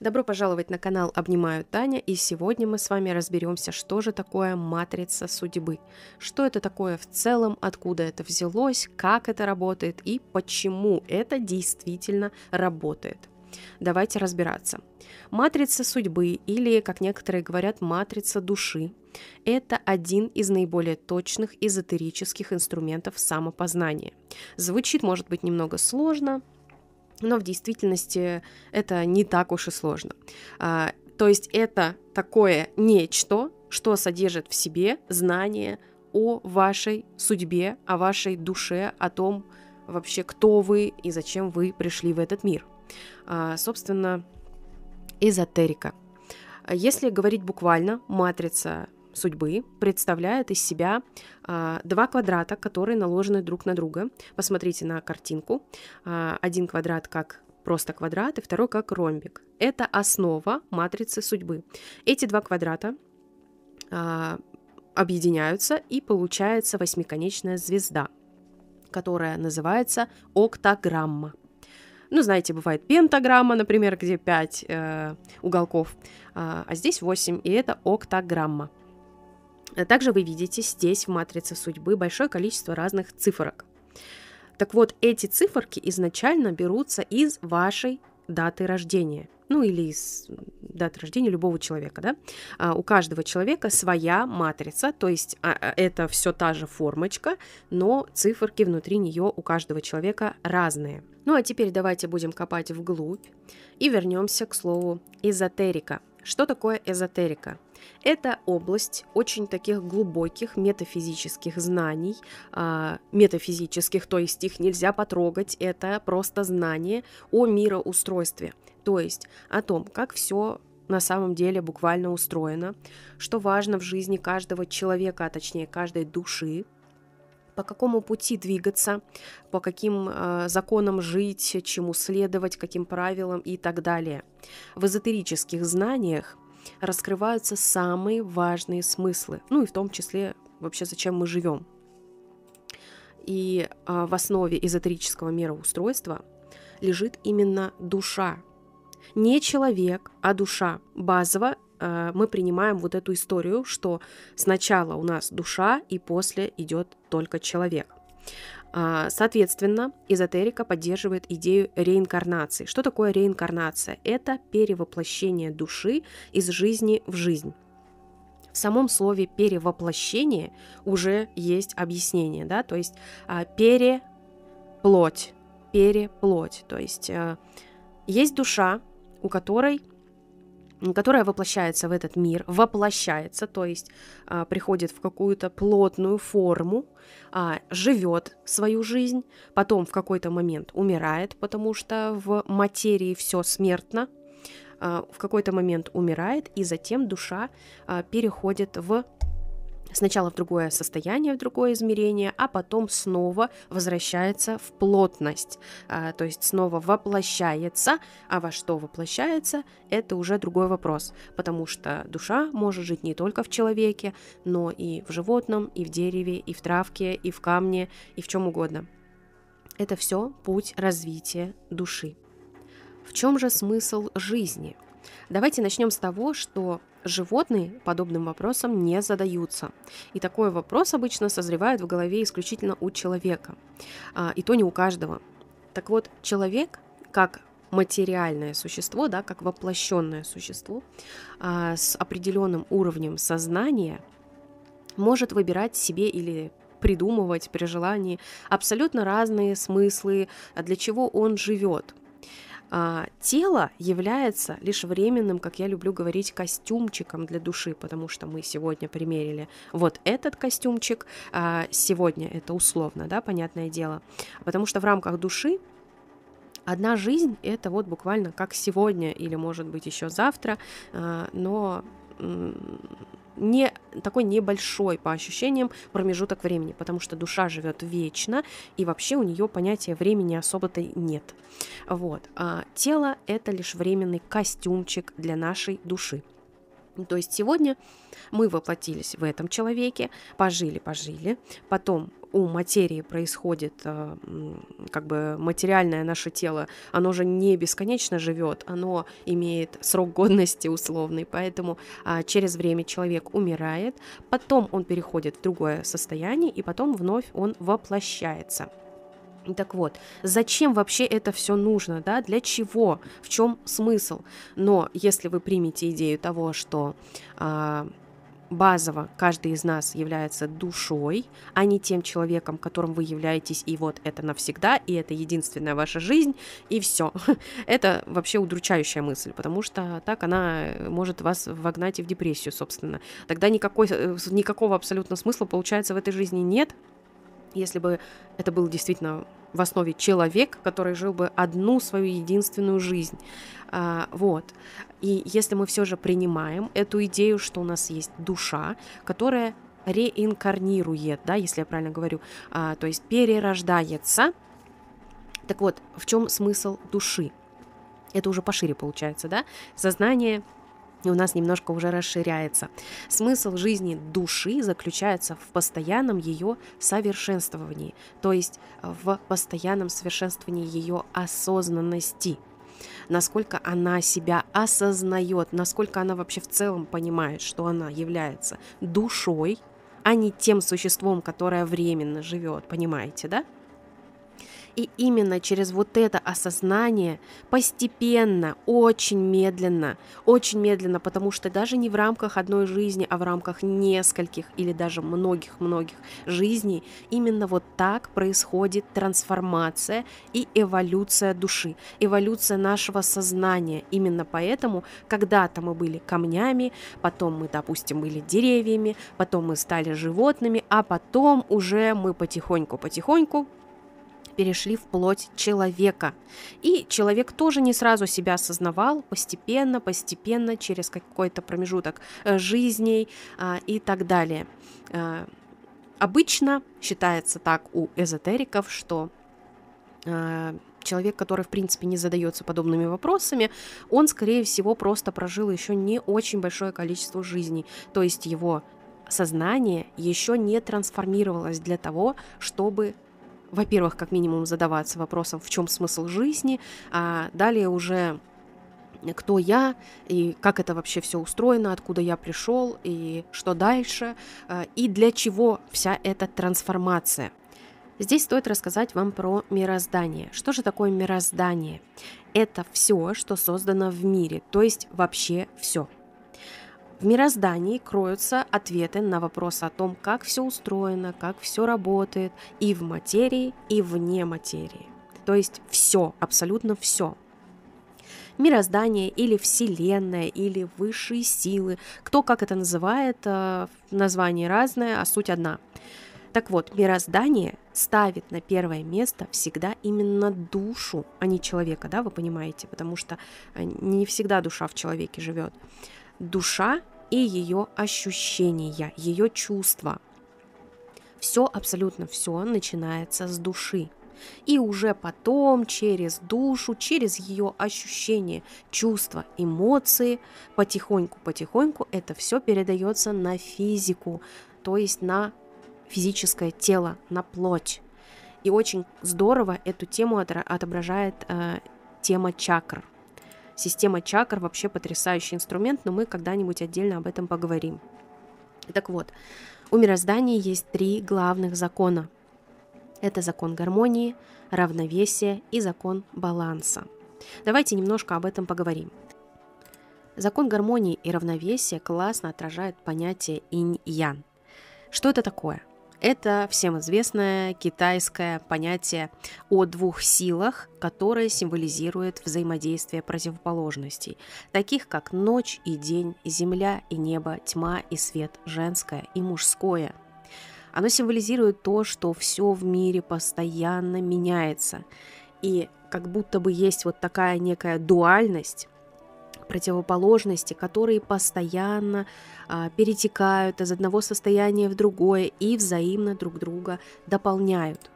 Добро пожаловать на канал «Обнимаю Таня» и сегодня мы с вами разберемся, что же такое матрица судьбы, что это такое в целом, откуда это взялось, как это работает и почему это действительно работает. Давайте разбираться. Матрица судьбы или, как некоторые говорят, матрица души – это один из наиболее точных эзотерических инструментов самопознания. Звучит, может быть, немного сложно – но в действительности это не так уж и сложно. А, то есть это такое нечто, что содержит в себе знание о вашей судьбе, о вашей душе, о том вообще, кто вы и зачем вы пришли в этот мир. А, собственно, эзотерика. Если говорить буквально, матрица судьбы представляет из себя а, два квадрата, которые наложены друг на друга. Посмотрите на картинку. А, один квадрат как просто квадрат, и второй как ромбик. Это основа матрицы судьбы. Эти два квадрата а, объединяются, и получается восьмиконечная звезда, которая называется октаграмма. Ну, знаете, бывает пентаграмма, например, где 5 э, уголков, э, а здесь 8, и это октаграмма. Э, также вы видите здесь в матрице судьбы большое количество разных цифрок. Так вот, эти циферки изначально берутся из вашей даты рождения, ну или из даты рождения любого человека, да. А, у каждого человека своя матрица, то есть а, а это все та же формочка, но циферки внутри нее у каждого человека разные. Ну а теперь давайте будем копать вглубь и вернемся к слову эзотерика. Что такое эзотерика? Это область очень таких глубоких метафизических знаний, а, метафизических, то есть их нельзя потрогать, это просто знание о мироустройстве, то есть о том, как все на самом деле буквально устроено, что важно в жизни каждого человека, а точнее каждой души, по какому пути двигаться, по каким э, законам жить, чему следовать, каким правилам и так далее. В эзотерических знаниях раскрываются самые важные смыслы, ну и в том числе вообще зачем мы живем. И э, в основе эзотерического мироустройства лежит именно душа. Не человек, а душа. Базово э, мы принимаем вот эту историю, что сначала у нас душа, и после идет только человек. А, соответственно, эзотерика поддерживает идею реинкарнации. Что такое реинкарнация? Это перевоплощение души из жизни в жизнь. В самом слове перевоплощение уже есть объяснение, да, то есть а, переплоть, переплоть, то есть а, есть душа, у которой которая воплощается в этот мир, воплощается, то есть а, приходит в какую-то плотную форму, а, живет свою жизнь, потом в какой-то момент умирает, потому что в материи все смертно, а, в какой-то момент умирает, и затем душа а, переходит в сначала в другое состояние, в другое измерение, а потом снова возвращается в плотность, а, то есть снова воплощается, а во что воплощается, это уже другой вопрос, потому что душа может жить не только в человеке, но и в животном, и в дереве, и в травке, и в камне, и в чем угодно. Это все путь развития души. В чем же смысл жизни – Давайте начнем с того, что животные подобным вопросом не задаются. И такой вопрос обычно созревает в голове исключительно у человека. А, и то не у каждого. Так вот, человек как материальное существо, да, как воплощенное существо а, с определенным уровнем сознания может выбирать себе или придумывать при желании абсолютно разные смыслы, а, для чего он живет – а, тело является лишь временным, как я люблю говорить, костюмчиком для души, потому что мы сегодня примерили вот этот костюмчик, а, сегодня это условно, да, понятное дело, потому что в рамках души одна жизнь — это вот буквально как сегодня или, может быть, еще завтра, а, но не такой небольшой по ощущениям промежуток времени, потому что душа живет вечно, и вообще у нее понятия времени особо-то нет. Вот. А тело это лишь временный костюмчик для нашей души. То есть сегодня мы воплотились в этом человеке, пожили-пожили, потом у материи происходит, э, как бы материальное наше тело, оно же не бесконечно живет, оно имеет срок годности условный, поэтому а, через время человек умирает, потом он переходит в другое состояние, и потом вновь он воплощается. Так вот, зачем вообще это все нужно, да, для чего, в чем смысл? Но если вы примете идею того, что а, базово каждый из нас является душой, а не тем человеком, которым вы являетесь, и вот это навсегда, и это единственная ваша жизнь, и все. Это вообще удручающая мысль, потому что так она может вас вогнать и в депрессию, собственно. Тогда никакой, э, никакого абсолютно смысла, получается, в этой жизни нет, если бы это был действительно в основе человек, который жил бы одну свою единственную жизнь. А, вот. И если мы все же принимаем эту идею, что у нас есть душа, которая реинкарнирует, да, если я правильно говорю, а, то есть перерождается. Так вот, в чем смысл души? Это уже пошире получается, да? Сознание у нас немножко уже расширяется. Смысл жизни души заключается в постоянном ее совершенствовании, то есть в постоянном совершенствовании ее осознанности насколько она себя осознает, насколько она вообще в целом понимает, что она является душой, а не тем существом, которое временно живет, понимаете, да? И именно через вот это осознание постепенно, очень медленно, очень медленно, потому что даже не в рамках одной жизни, а в рамках нескольких или даже многих-многих жизней, именно вот так происходит трансформация и эволюция души, эволюция нашего сознания. Именно поэтому когда-то мы были камнями, потом мы, допустим, были деревьями, потом мы стали животными, а потом уже мы потихоньку-потихоньку перешли в плоть человека. И человек тоже не сразу себя осознавал, постепенно, постепенно, через какой-то промежуток э, жизней а, и так далее. А, обычно считается так у эзотериков, что а, человек, который, в принципе, не задается подобными вопросами, он, скорее всего, просто прожил еще не очень большое количество жизней. То есть его сознание еще не трансформировалось для того, чтобы во-первых, как минимум задаваться вопросом, в чем смысл жизни, а далее уже э, кто я и как это вообще все устроено, откуда я пришел и что дальше, э, и для чего вся эта трансформация. Здесь стоит рассказать вам про мироздание. Что же такое мироздание? Это все, что создано в мире, то есть вообще все. В мироздании кроются ответы на вопросы о том, как все устроено, как все работает и в материи, и вне материи. То есть все, абсолютно все. Мироздание или Вселенная, или высшие силы, кто как это называет, э, название разное, а суть одна. Так вот, мироздание ставит на первое место всегда именно душу, а не человека, да, вы понимаете, потому что э, не всегда душа в человеке живет душа и ее ощущения, ее чувства. Все, абсолютно все начинается с души. И уже потом через душу, через ее ощущения, чувства, эмоции, потихоньку-потихоньку это все передается на физику, то есть на физическое тело, на плоть. И очень здорово эту тему отображает э, тема чакр – Система чакр вообще потрясающий инструмент, но мы когда-нибудь отдельно об этом поговорим. Так вот, у мироздания есть три главных закона. Это закон гармонии, равновесия и закон баланса. Давайте немножко об этом поговорим. Закон гармонии и равновесия классно отражает понятие инь-ян. Что это такое? Это всем известное китайское понятие о двух силах, которое символизирует взаимодействие противоположностей, таких как ночь и день, земля и небо, тьма и свет, женское и мужское. Оно символизирует то, что все в мире постоянно меняется, и как будто бы есть вот такая некая дуальность, противоположности, которые постоянно а, перетекают из одного состояния в другое и взаимно друг друга дополняют.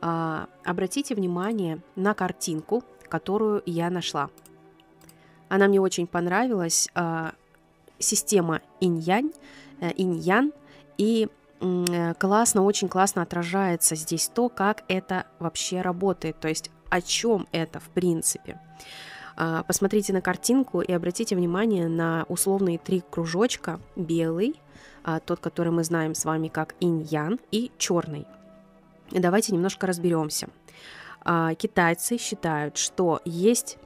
А, обратите внимание на картинку, которую я нашла. Она мне очень понравилась. А, система инь-янь, э, инь-ян, и э, классно, очень классно отражается здесь то, как это вообще работает, то есть о чем это в принципе. А, посмотрите на картинку и обратите внимание на условные три кружочка. Белый, а, тот, который мы знаем с вами как инь-ян, и черный. Давайте немножко разберемся. А, китайцы считают, что есть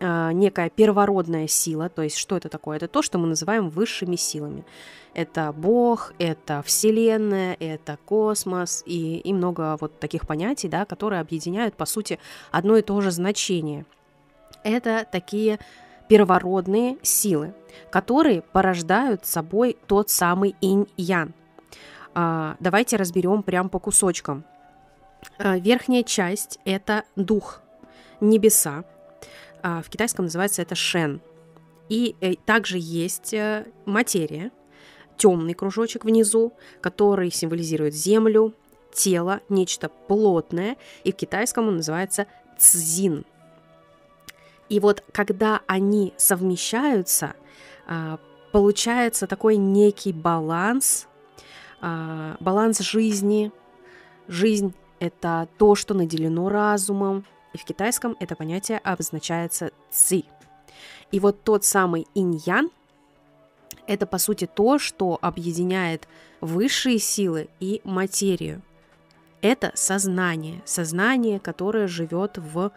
некая первородная сила, то есть что это такое? Это то, что мы называем высшими силами. Это Бог, это Вселенная, это космос и, и много вот таких понятий, да, которые объединяют, по сути, одно и то же значение – это такие первородные силы, которые порождают собой тот самый инь-ян. А, давайте разберем прям по кусочкам. А, верхняя часть – это дух, небеса. А, в китайском называется это шен. И э, также есть э, материя, темный кружочек внизу, который символизирует землю, тело, нечто плотное, и в китайском он называется цзин – и вот когда они совмещаются, а, получается такой некий баланс, а, баланс жизни. Жизнь – это то, что наделено разумом, и в китайском это понятие обозначается ци. И вот тот самый инь-ян – это, по сути, то, что объединяет высшие силы и материю. Это сознание, сознание, которое живет в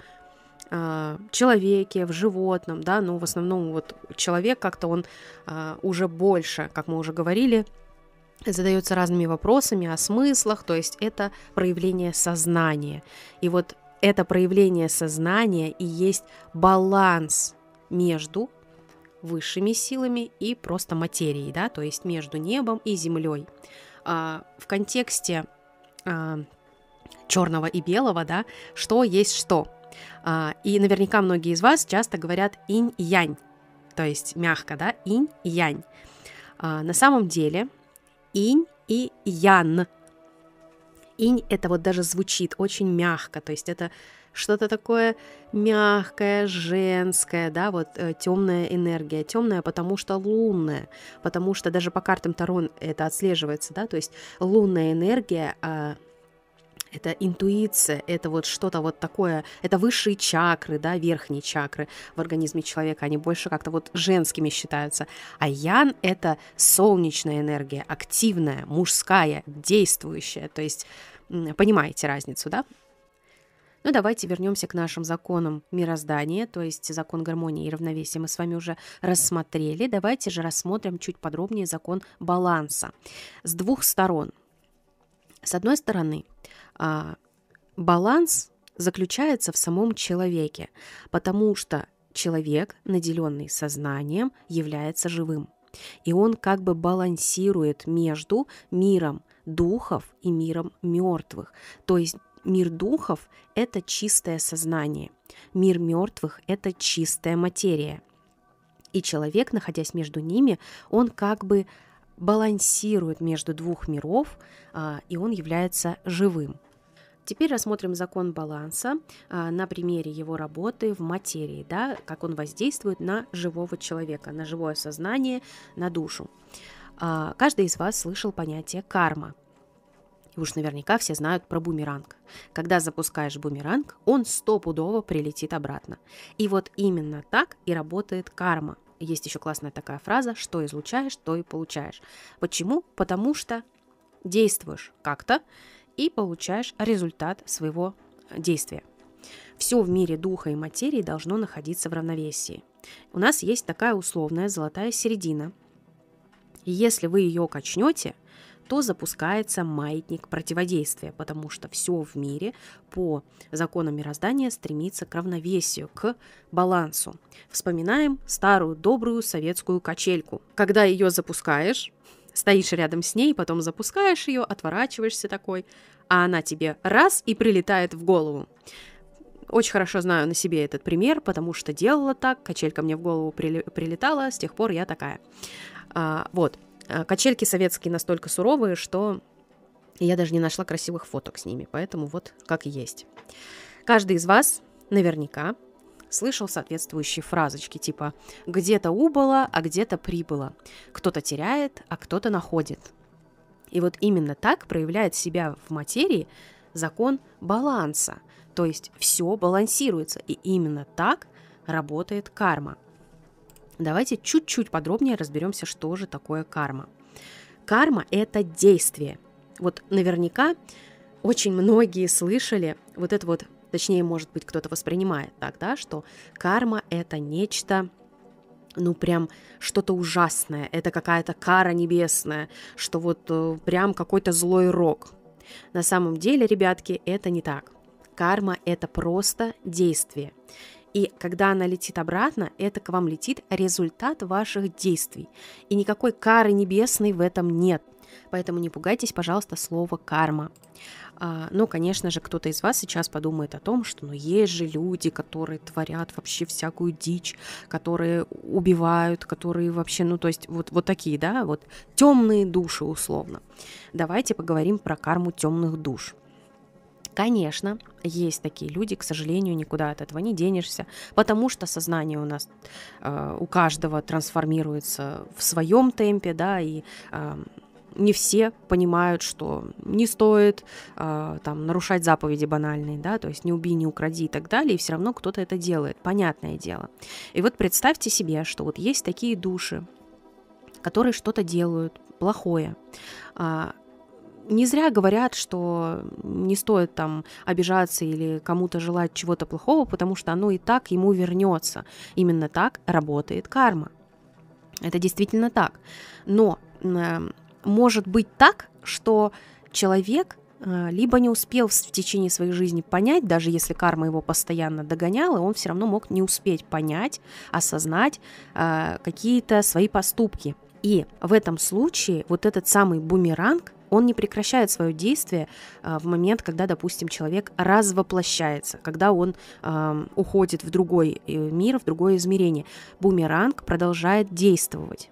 а, человеке, в животном, да, но в основном вот человек как-то он а, уже больше, как мы уже говорили, задается разными вопросами о смыслах, то есть это проявление сознания. И вот это проявление сознания и есть баланс между высшими силами и просто материей, да, то есть между небом и землей. А, в контексте а, черного и белого, да, что есть что – а, и наверняка многие из вас часто говорят инь и янь, то есть мягко, да, инь и янь. А, на самом деле инь и ян. Инь это вот даже звучит очень мягко, то есть это что-то такое мягкое, женское, да, вот э, темная энергия, темная, потому что лунная, потому что даже по картам Тарон это отслеживается, да, то есть лунная энергия а, это интуиция, это вот что-то вот такое, это высшие чакры, да, верхние чакры в организме человека, они больше как-то вот женскими считаются. А ян — это солнечная энергия, активная, мужская, действующая, то есть понимаете разницу, да? Ну давайте вернемся к нашим законам мироздания, то есть закон гармонии и равновесия мы с вами уже рассмотрели. Давайте же рассмотрим чуть подробнее закон баланса с двух сторон. С одной стороны, а, баланс заключается в самом человеке, потому что человек, наделенный сознанием, является живым. И он как бы балансирует между миром духов и миром мертвых. То есть мир духов – это чистое сознание, мир мертвых – это чистая материя. И человек, находясь между ними, он как бы балансирует между двух миров, а, и он является живым. Теперь рассмотрим закон баланса а, на примере его работы в материи, да, как он воздействует на живого человека, на живое сознание, на душу. А, каждый из вас слышал понятие карма. И уж наверняка все знают про бумеранг. Когда запускаешь бумеранг, он стопудово прилетит обратно. И вот именно так и работает карма. Есть еще классная такая фраза «что излучаешь, то и получаешь». Почему? Потому что действуешь как-то, и получаешь результат своего э, действия. Все в мире духа и материи должно находиться в равновесии. У нас есть такая условная золотая середина. И если вы ее качнете, то запускается маятник противодействия, потому что все в мире по законам мироздания стремится к равновесию, к балансу. Вспоминаем старую добрую советскую качельку. Когда ее запускаешь, Стоишь рядом с ней, потом запускаешь ее, отворачиваешься такой, а она тебе раз и прилетает в голову. Очень хорошо знаю на себе этот пример, потому что делала так, качелька мне в голову прилетала, с тех пор я такая. А, вот, а, качельки советские настолько суровые, что я даже не нашла красивых фоток с ними, поэтому вот как есть. Каждый из вас наверняка слышал соответствующие фразочки типа «где-то убыло, а где-то прибыло», «кто-то теряет, а кто-то находит». И вот именно так проявляет себя в материи закон баланса, то есть все балансируется, и именно так работает карма. Давайте чуть-чуть подробнее разберемся, что же такое карма. Карма – это действие. Вот наверняка очень многие слышали вот это вот точнее, может быть, кто-то воспринимает тогда, что карма — это нечто, ну прям что-то ужасное, это какая-то кара небесная, что вот э, прям какой-то злой рок. На самом деле, ребятки, это не так. Карма – это просто действие. И когда она летит обратно, это к вам летит результат ваших действий. И никакой кары небесной в этом нет – Поэтому не пугайтесь, пожалуйста, слова карма. А, ну, конечно же, кто-то из вас сейчас подумает о том, что ну есть же люди, которые творят вообще всякую дичь, которые убивают, которые вообще, ну, то есть вот, вот такие, да, вот темные души условно. Давайте поговорим про карму темных душ. Конечно, есть такие люди, к сожалению, никуда от этого не денешься, потому что сознание у нас э, у каждого трансформируется в своем темпе, да, и э, не все понимают, что не стоит э, там нарушать заповеди банальные, да, то есть не убей, не укради и так далее, и все равно кто-то это делает, понятное дело. И вот представьте себе, что вот есть такие души, которые что-то делают плохое. Э, не зря говорят, что не стоит там обижаться или кому-то желать чего-то плохого, потому что оно и так ему вернется. Именно так работает карма. Это действительно так. Но может быть так, что человек э, либо не успел в течение своей жизни понять, даже если карма его постоянно догоняла, он все равно мог не успеть понять, осознать э, какие-то свои поступки. И в этом случае вот этот самый бумеранг, он не прекращает свое действие э, в момент, когда, допустим, человек развоплощается, когда он эм, уходит в другой мир, в другое измерение. Бумеранг продолжает действовать.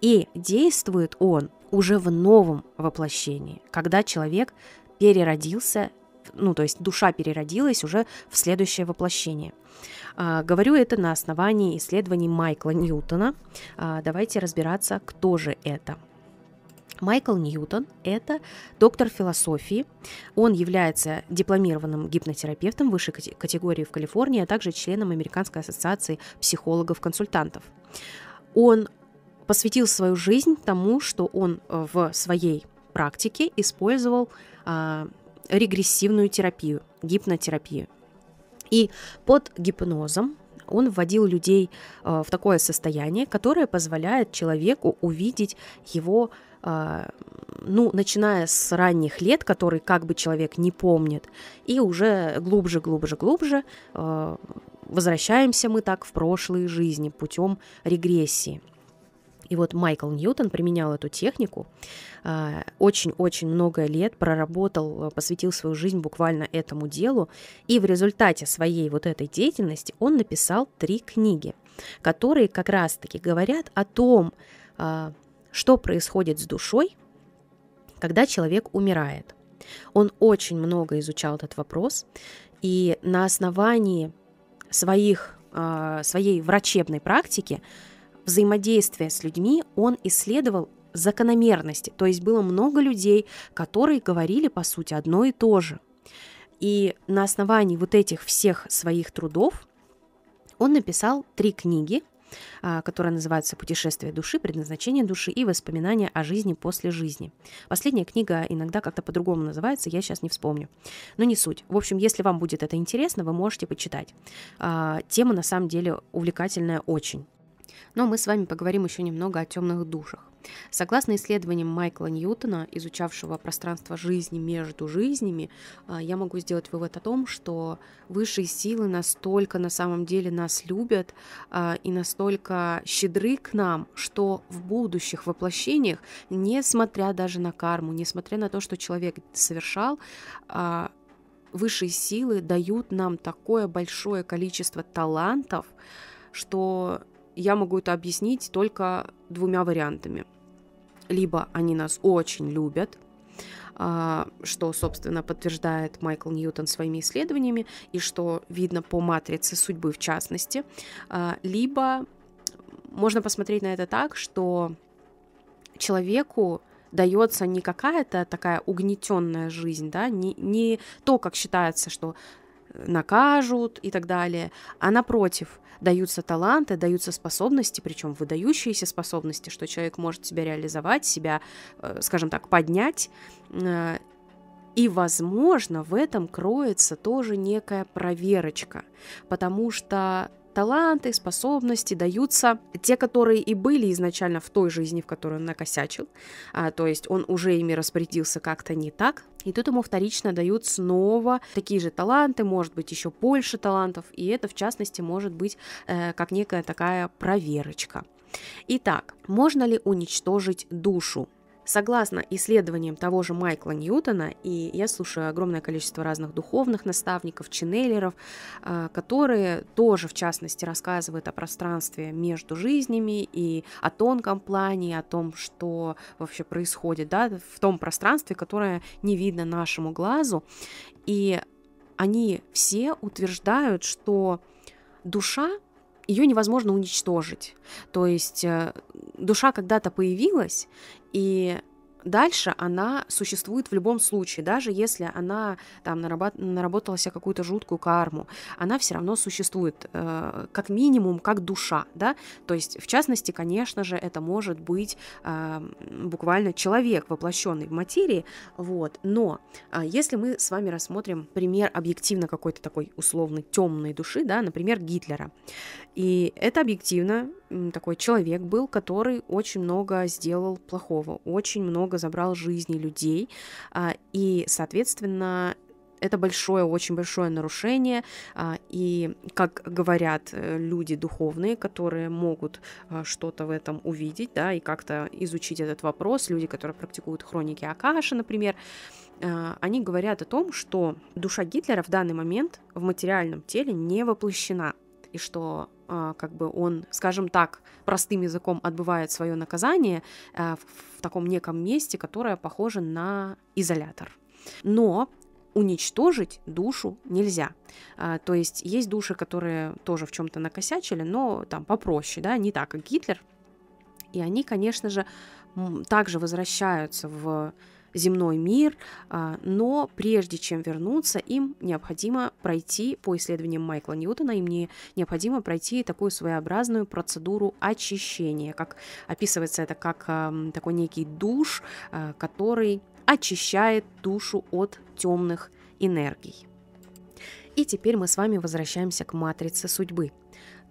И действует он уже в новом воплощении, когда человек переродился, ну, то есть душа переродилась уже в следующее воплощение. А, говорю это на основании исследований Майкла Ньютона. А, давайте разбираться, кто же это. Майкл Ньютон – это доктор философии. Он является дипломированным гипнотерапевтом высшей категории в Калифорнии, а также членом Американской ассоциации психологов-консультантов. Он посвятил свою жизнь тому, что он э, в своей практике использовал а, регрессивную терапию, гипнотерапию. И под гипнозом он вводил людей э, в такое состояние, которое позволяет человеку увидеть его, э, ну, начиная с ранних лет, которые как бы человек не помнит, и уже глубже, глубже, глубже возвращаемся мы так в прошлые жизни путем регрессии – и вот Майкл Ньютон применял эту технику, а, очень-очень много лет проработал, э, посвятил свою жизнь буквально этому делу, и в результате своей вот этой деятельности он написал три книги, которые как раз-таки говорят о том, а, что происходит с душой, когда человек умирает. Он очень много изучал этот вопрос, и на основании своих, а, своей врачебной практики взаимодействия с людьми он исследовал закономерности, то есть было много людей, которые говорили по сути одно и то же. И на основании вот этих всех своих трудов он написал три книги, а, которые называются «Путешествие души», «Предназначение души» и «Воспоминания о жизни после жизни». Последняя книга иногда как-то по-другому называется, я сейчас не вспомню. Но не суть. В общем, если вам будет это интересно, вы можете почитать. А, тема на самом деле увлекательная очень. Но мы с вами поговорим еще немного о темных душах. Согласно исследованиям Майкла Ньютона, изучавшего пространство жизни между жизнями, а, я могу сделать вывод о том, что высшие силы настолько на самом деле нас любят а, и настолько щедры к нам, что в будущих воплощениях, несмотря даже на карму, несмотря на то, что человек совершал, а, высшие силы дают нам такое большое количество талантов, что я могу это объяснить только двумя вариантами. Либо они нас очень любят, а, что, собственно, подтверждает Майкл Ньютон своими исследованиями, и что видно по матрице судьбы в частности, а, либо можно посмотреть на это так, что человеку дается не какая-то такая угнетенная жизнь, да, не, не то, как считается, что накажут и так далее. А напротив, даются таланты, даются способности, причем выдающиеся способности, что человек может себя реализовать, себя, э, скажем так, поднять. Э, и, возможно, в этом кроется тоже некая проверочка, потому что таланты, способности даются те, которые и были изначально в той жизни, в которой он накосячил, а, то есть он уже ими распорядился как-то не так, и тут ему вторично дают снова такие же таланты, может быть, еще больше талантов, и это, в частности, может быть э, как некая такая проверочка. Итак, можно ли уничтожить душу? Согласно исследованиям того же Майкла Ньютона, и я слушаю огромное количество разных духовных наставников, ченнелеров, а, которые тоже, в частности, рассказывают о пространстве между жизнями и о тонком плане, о том, что вообще происходит да, в том пространстве, которое не видно нашему глазу. И они все утверждают, что душа ее невозможно уничтожить. То есть э, душа когда-то появилась, и дальше она существует в любом случае, даже если она там нарабат- наработала себе какую-то жуткую карму, она все равно существует э, как минимум, как душа, да, то есть в частности, конечно же, это может быть э, буквально человек, воплощенный в материи, вот, но э, если мы с вами рассмотрим пример объективно какой-то такой условно темной души, да, например, Гитлера, и это объективно такой человек был, который очень много сделал плохого, очень много много забрал жизни людей, а, и, соответственно, это большое, очень большое нарушение, а, и, как говорят э, люди духовные, которые могут э, что-то в этом увидеть, да, и как-то изучить этот вопрос, люди, которые практикуют хроники Акаши, например, а, они говорят о том, что душа Гитлера в данный момент в материальном теле не воплощена – и что а, как бы он, скажем так, простым языком отбывает свое наказание а, в таком неком месте, которое похоже на изолятор. Но уничтожить душу нельзя. А, то есть есть души, которые тоже в чем-то накосячили, но там попроще, да, не так, как Гитлер. И они, конечно же, также возвращаются в земной мир, а, но прежде чем вернуться, им необходимо пройти, по исследованиям Майкла Ньютона, им не, необходимо пройти такую своеобразную процедуру очищения, как описывается это как такой некий душ, а, который очищает душу от темных энергий. И теперь мы с вами возвращаемся к матрице судьбы.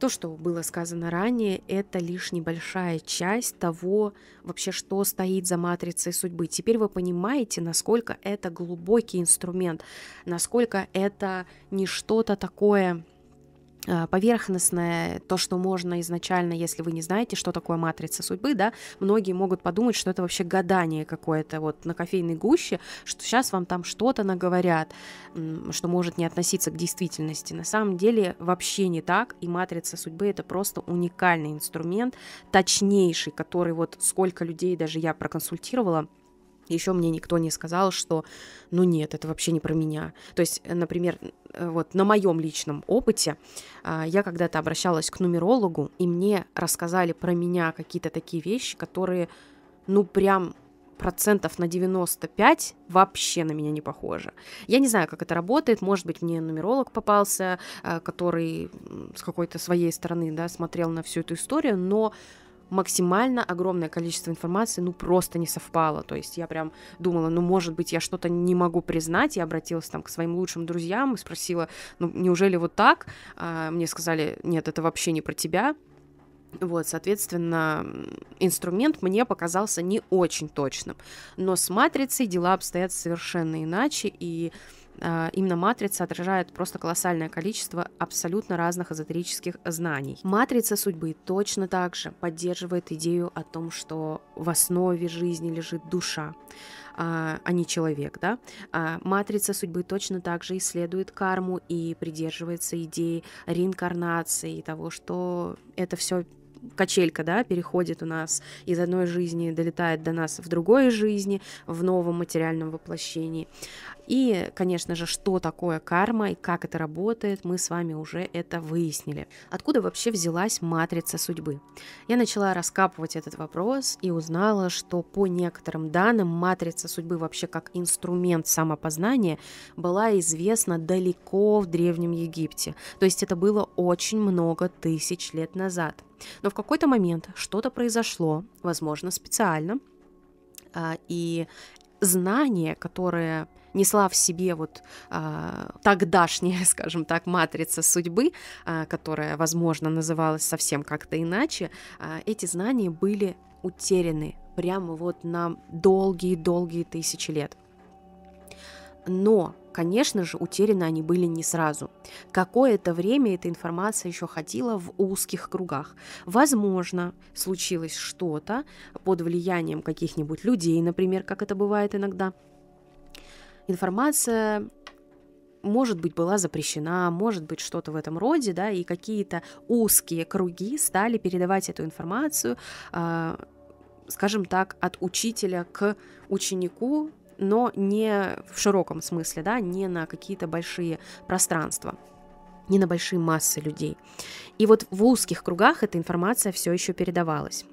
То, что было сказано ранее, это лишь небольшая часть того, вообще, что стоит за матрицей судьбы. Теперь вы понимаете, насколько это глубокий инструмент, насколько это не что-то такое а, поверхностное, то, что можно изначально, если вы не знаете, что такое матрица судьбы, да, многие могут подумать, что это вообще гадание какое-то вот на кофейной гуще, что сейчас вам там что-то наговорят, что может не относиться к действительности. На самом деле вообще не так, и матрица судьбы это просто уникальный инструмент, точнейший, который вот сколько людей даже я проконсультировала, еще мне никто не сказал, что ну нет, это вообще не про меня. То есть, например, Э, вот на моем личном опыте а, я когда-то обращалась к нумерологу, и мне рассказали про меня какие-то такие вещи, которые, ну, прям процентов на 95 вообще на меня не похоже. Я не знаю, как это работает. Может быть, мне нумеролог попался, э, который с какой-то своей стороны да, смотрел на всю эту историю, но максимально огромное количество информации, ну, просто не совпало. То есть я прям думала, ну, может быть, я что-то не могу признать. Я обратилась там к своим лучшим друзьям и спросила, ну, неужели вот так? А, мне сказали, нет, это вообще не про тебя. Вот, соответственно, инструмент мне показался не очень точным. Но с матрицей дела обстоят совершенно иначе, и а, именно матрица отражает просто колоссальное количество абсолютно разных эзотерических знаний. Матрица судьбы точно так же поддерживает идею о том, что в основе жизни лежит душа, а, а не человек, да? А матрица судьбы точно так же исследует карму и придерживается идеи реинкарнации и того, что это все качелька, да, переходит у нас из одной жизни, долетает до нас в другой жизни, в новом материальном воплощении. И, конечно же, что такое карма и как это работает, мы с вами уже это выяснили. Откуда вообще взялась матрица судьбы? Я начала раскапывать этот вопрос и узнала, что по некоторым данным матрица судьбы вообще как инструмент самопознания была известна далеко в Древнем Египте. То есть это было очень много тысяч лет назад. Но в какой-то момент что-то произошло, возможно, специально, а, и знание, которое несла в себе вот а, тогдашняя, скажем так, матрица судьбы, а, которая, возможно, называлась совсем как-то иначе, а, эти знания были утеряны прямо вот на долгие-долгие тысячи лет. Но Конечно же, утеряны они были не сразу. Какое-то время эта информация еще ходила в узких кругах. Возможно, случилось что-то под влиянием каких-нибудь людей, например, как это бывает иногда – информация может быть, была запрещена, может быть, что-то в этом роде, да, и какие-то узкие круги стали передавать эту информацию, э, скажем так, от учителя к ученику, но не в широком смысле, да, не на какие-то большие пространства не на большие массы людей. И вот в узких кругах эта информация все еще передавалась.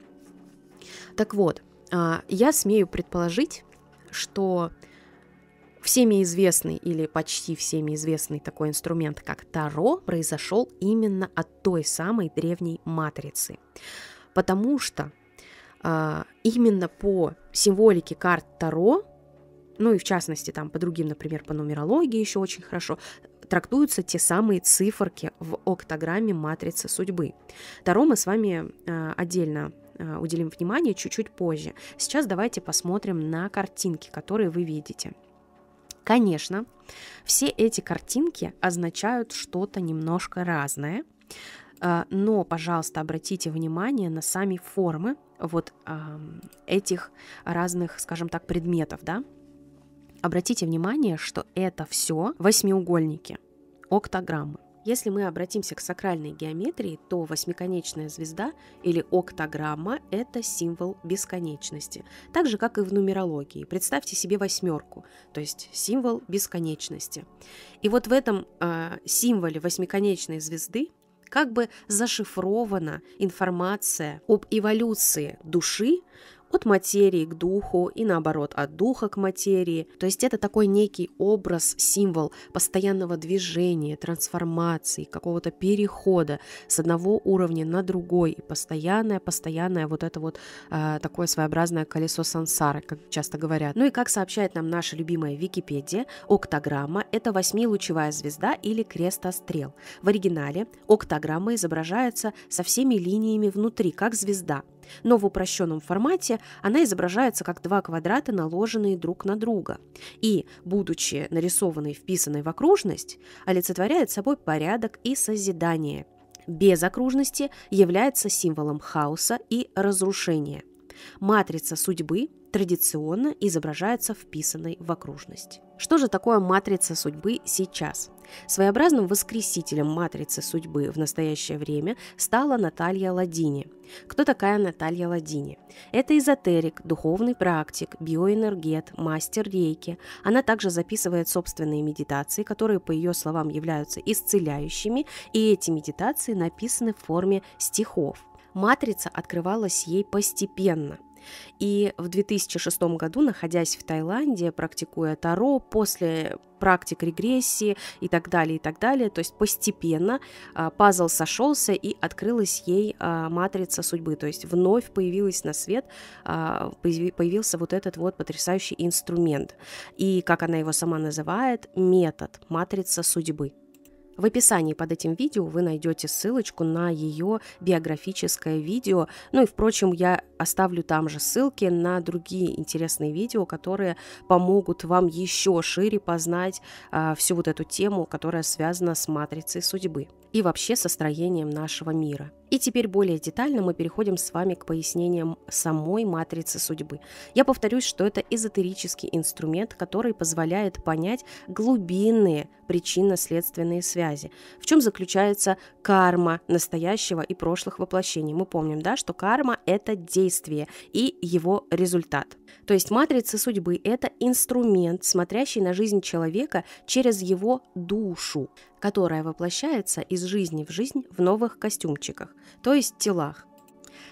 Так вот, э, я смею предположить, что Всеми известный или почти всеми известный такой инструмент, как Таро, произошел именно от той самой древней матрицы. Потому что э, именно по символике карт Таро, ну и в частности там по другим, например, по нумерологии еще очень хорошо, трактуются те самые циферки в октограмме матрицы судьбы. Таро мы с вами э, отдельно а, уделим внимание чуть-чуть позже. Сейчас давайте посмотрим на картинки, которые вы видите – Конечно, все эти картинки означают что-то немножко разное, э, но, пожалуйста, обратите внимание на сами формы вот этих разных, скажем так, предметов, да. Обратите внимание, что это все восьмиугольники, октограммы. Если мы обратимся к сакральной геометрии, то восьмиконечная звезда или октограмма – это символ бесконечности, так же, как и в нумерологии. Представьте себе восьмерку, то есть символ бесконечности. И вот в этом э, символе восьмиконечной звезды как бы зашифрована информация об эволюции души от материи к духу и наоборот от духа к материи. То есть это такой некий образ, символ постоянного движения, трансформации, какого-то перехода с одного уровня на другой и постоянное, постоянное вот это вот э, такое своеобразное колесо сансары, как часто говорят. Ну и как сообщает нам наша любимая Википедия, октограмма – это восьмилучевая звезда или крест-острел В оригинале октограмма изображается со всеми линиями внутри, как звезда – но в упрощенном формате она изображается как два квадрата, наложенные друг на друга, и, будучи нарисованной вписанной в окружность, олицетворяет собой порядок и созидание. Без окружности является символом хаоса и разрушения. Матрица судьбы традиционно изображается вписанной в окружность. Что же такое матрица судьбы сейчас? Своеобразным воскресителем матрицы судьбы в настоящее время стала Наталья Ладини. Кто такая Наталья Ладини? Это эзотерик, духовный практик, биоэнергет, мастер рейки. Она также записывает собственные медитации, которые, по ее словам, являются исцеляющими, и эти медитации написаны в форме стихов. Матрица открывалась ей постепенно – и в 2006 году, находясь в Таиланде, практикуя Таро, после практик регрессии и так далее, и так далее, то есть постепенно а, пазл сошелся и открылась ей а, матрица судьбы, то есть вновь появилась на свет, а, появился вот этот вот потрясающий инструмент. И, как она его сама называет, метод, матрица судьбы. В описании под этим видео вы найдете ссылочку на ее биографическое видео. Ну и, впрочем, я оставлю там же ссылки на другие интересные видео, которые помогут вам еще шире познать а, всю вот эту тему, которая связана с матрицей судьбы и вообще со строением нашего мира. И теперь более детально мы переходим с вами к пояснениям самой матрицы судьбы. Я повторюсь, что это эзотерический инструмент, который позволяет понять глубинные причинно-следственные связи. В чем заключается карма настоящего и прошлых воплощений? Мы помним, да, что карма – это действие и его результат. То есть матрица судьбы – это инструмент, смотрящий на жизнь человека через его душу, которая воплощается из жизни в жизнь в новых костюмчиках, то есть телах.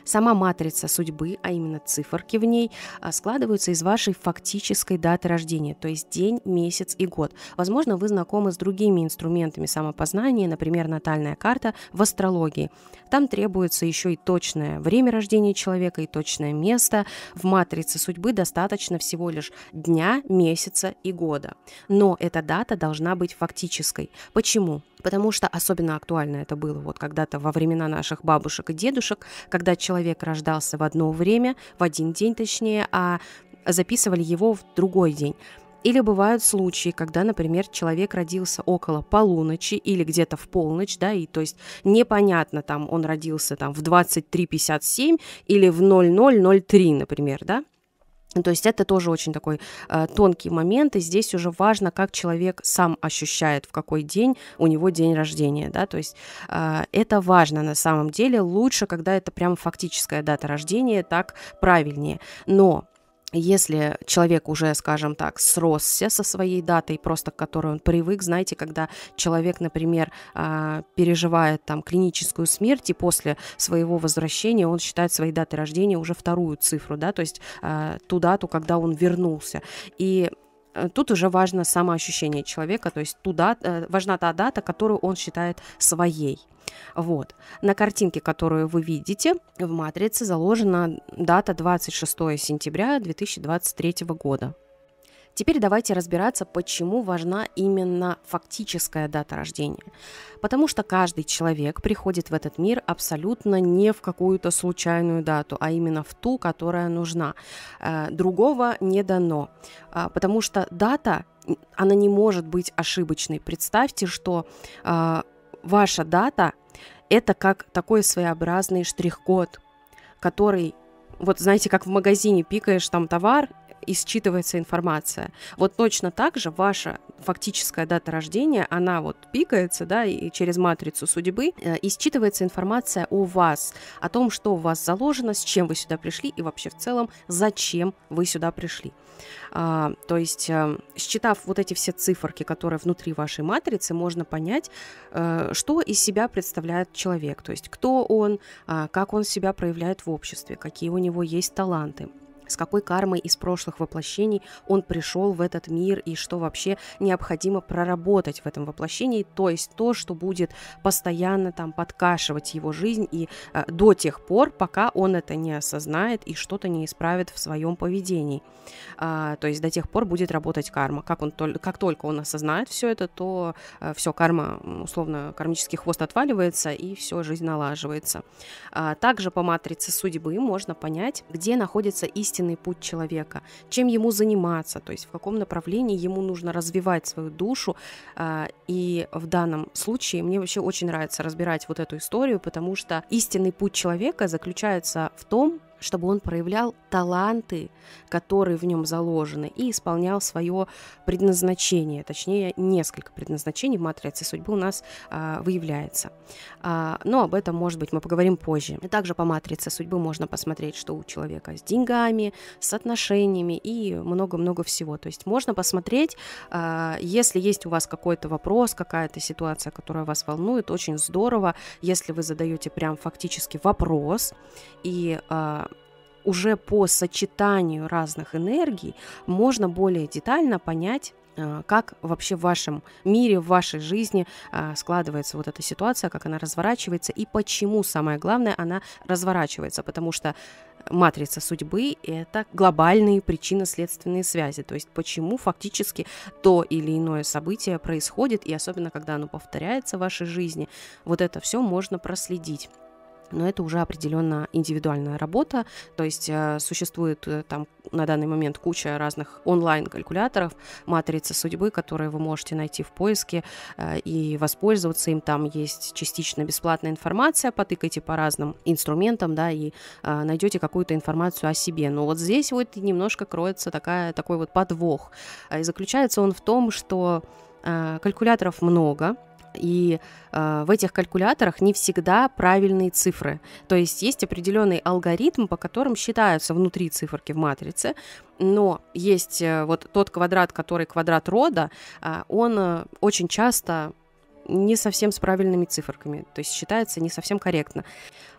Сама матрица судьбы, а именно циферки в ней, а, складываются из вашей фактической даты рождения, то есть день, месяц и год. Возможно, вы знакомы с другими инструментами самопознания, например, натальная карта в астрологии. Там требуется еще и точное время рождения человека, и точное место. В матрице судьбы достаточно всего лишь дня, месяца и года. Но эта дата должна быть фактической. Почему? потому что особенно актуально это было вот когда-то во времена наших бабушек и дедушек, когда человек рождался в одно время, в один день точнее, а записывали его в другой день. Или бывают случаи, когда, например, человек родился около полуночи или где-то в полночь, да, и то есть непонятно, там он родился там в 23.57 или в 00.03, например, да, ну, то есть это тоже очень такой э, тонкий момент, и здесь уже важно, как человек сам ощущает, в какой день у него день рождения, да, то есть э, это важно на самом деле, лучше, когда это прям фактическая дата рождения, так правильнее, но если человек уже, скажем так, сросся со своей датой, просто к которой он привык, знаете, когда человек, например, а, переживает там клиническую смерть, и после своего возвращения он считает своей датой рождения уже вторую цифру, да, то есть а, ту дату, когда он вернулся. И э, тут уже важно самоощущение человека, то есть туда э, важна та дата, которую он считает своей. Вот. На картинке, которую вы видите, в матрице заложена дата 26 сентября 2023 года. Теперь давайте разбираться, почему важна именно фактическая дата рождения. Потому что каждый человек приходит в этот мир абсолютно не в какую-то случайную дату, а именно в ту, которая нужна. Э, другого не дано. Э, потому что дата, она не может быть ошибочной. Представьте, что э, ваша дата – это как такой своеобразный штрих-код, который вот знаете, как в магазине пикаешь там товар, и считывается информация. Вот точно так же ваша фактическая дата рождения, она вот пикается, да, и через матрицу судьбы, э, и считывается информация о вас, о том, что у вас заложено, с чем вы сюда пришли и вообще в целом, зачем вы сюда пришли. А, то есть, э, считав вот эти все циферки, которые внутри вашей матрицы, можно понять, э, что из себя представляет человек, то есть кто он, а, как он себя проявляет в обществе, какие у него есть таланты с какой кармой из прошлых воплощений он пришел в этот мир и что вообще необходимо проработать в этом воплощении, то есть то, что будет постоянно там подкашивать его жизнь и э, до тех пор, пока он это не осознает и что-то не исправит в своем поведении. Э, то есть до тех пор будет работать карма. Как, он, как только он осознает все это, то э, все, карма, условно, кармический хвост отваливается и все, жизнь налаживается. Э, также по матрице судьбы можно понять, где находится истинная истинный путь человека, чем ему заниматься, то есть в каком направлении ему нужно развивать свою душу. А, и в данном случае мне вообще очень нравится разбирать вот эту историю, потому что истинный путь человека заключается в том, чтобы он проявлял таланты, которые в нем заложены, и исполнял свое предназначение, точнее, несколько предназначений в матрице судьбы у нас а, выявляется. А, но об этом, может быть, мы поговорим позже. также по матрице судьбы можно посмотреть, что у человека с деньгами, с отношениями и много-много всего. То есть можно посмотреть, а, если есть у вас какой-то вопрос, какая-то ситуация, которая вас волнует, очень здорово, если вы задаете прям фактически вопрос и а, уже по сочетанию разных энергий можно более детально понять, э, как вообще в вашем мире, в вашей жизни э, складывается вот эта ситуация, как она разворачивается и почему, самое главное, она разворачивается, потому что матрица судьбы – это глобальные причинно-следственные связи, то есть почему фактически то или иное событие происходит, и особенно когда оно повторяется в вашей жизни, вот это все можно проследить но это уже определенно индивидуальная работа, то есть э, существует э, там на данный момент куча разных онлайн-калькуляторов, матрицы судьбы, которые вы можете найти в поиске э, и воспользоваться им. Там есть частично бесплатная информация, потыкайте по разным инструментам, да, и найдете какую-то информацию о себе. Но вот здесь вот немножко кроется такая, такой вот подвох. И заключается он в том, что калькуляторов много, и э, в этих калькуляторах не всегда правильные цифры. То есть есть определенный алгоритм, по которым считаются внутри циферки в матрице, но есть э, вот тот квадрат, который квадрат рода, э, он э, очень часто не совсем с правильными циферками, то есть считается не совсем корректно.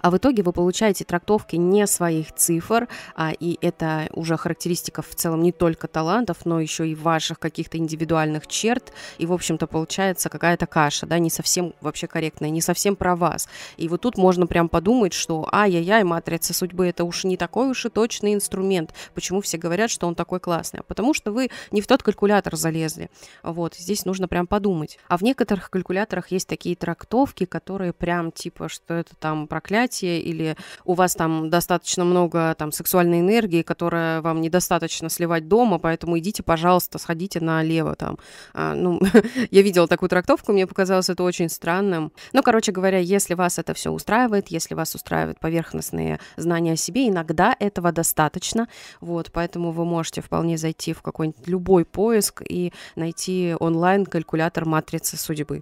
А в итоге вы получаете трактовки не своих цифр, а и это уже характеристика в целом не только талантов, но еще и ваших каких-то индивидуальных черт, и, в общем-то, получается какая-то каша, да, не совсем вообще корректная, не совсем про вас. И вот тут можно прям подумать, что ай-яй-яй, матрица судьбы, это уж не такой уж и точный инструмент. Почему все говорят, что он такой классный? А потому что вы не в тот калькулятор залезли. Вот, здесь нужно прям подумать. А в некоторых калькуляторах калькуляторах есть такие трактовки, которые прям типа, что это там проклятие, или у вас там достаточно много там сексуальной энергии, которая вам недостаточно сливать дома, поэтому идите, пожалуйста, сходите налево там. А, ну, я видела такую трактовку, мне показалось это очень странным. Ну, короче говоря, если вас это все устраивает, если вас устраивают поверхностные знания о себе, иногда этого достаточно, вот, поэтому вы можете вполне зайти в какой-нибудь любой поиск и найти онлайн-калькулятор матрицы судьбы.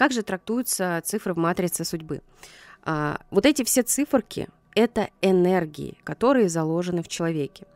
Как же трактуются цифры в матрице судьбы? А, вот эти все циферки, это энергии, которые заложены в человеке.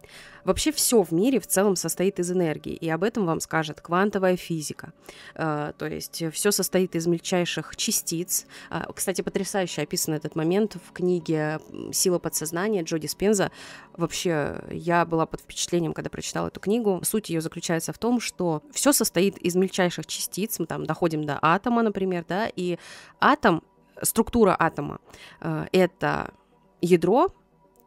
Вообще все в мире в целом состоит из энергии, и об этом вам скажет квантовая физика. Э, то есть все состоит из мельчайших частиц. Э, кстати, потрясающе описан этот момент в книге «Сила подсознания» Джоди Спенза. Вообще я была под впечатлением, когда прочитала эту книгу. Суть ее заключается в том, что все состоит из мельчайших частиц. Мы там доходим до атома, например, да, и атом, структура атома э, — это ядро,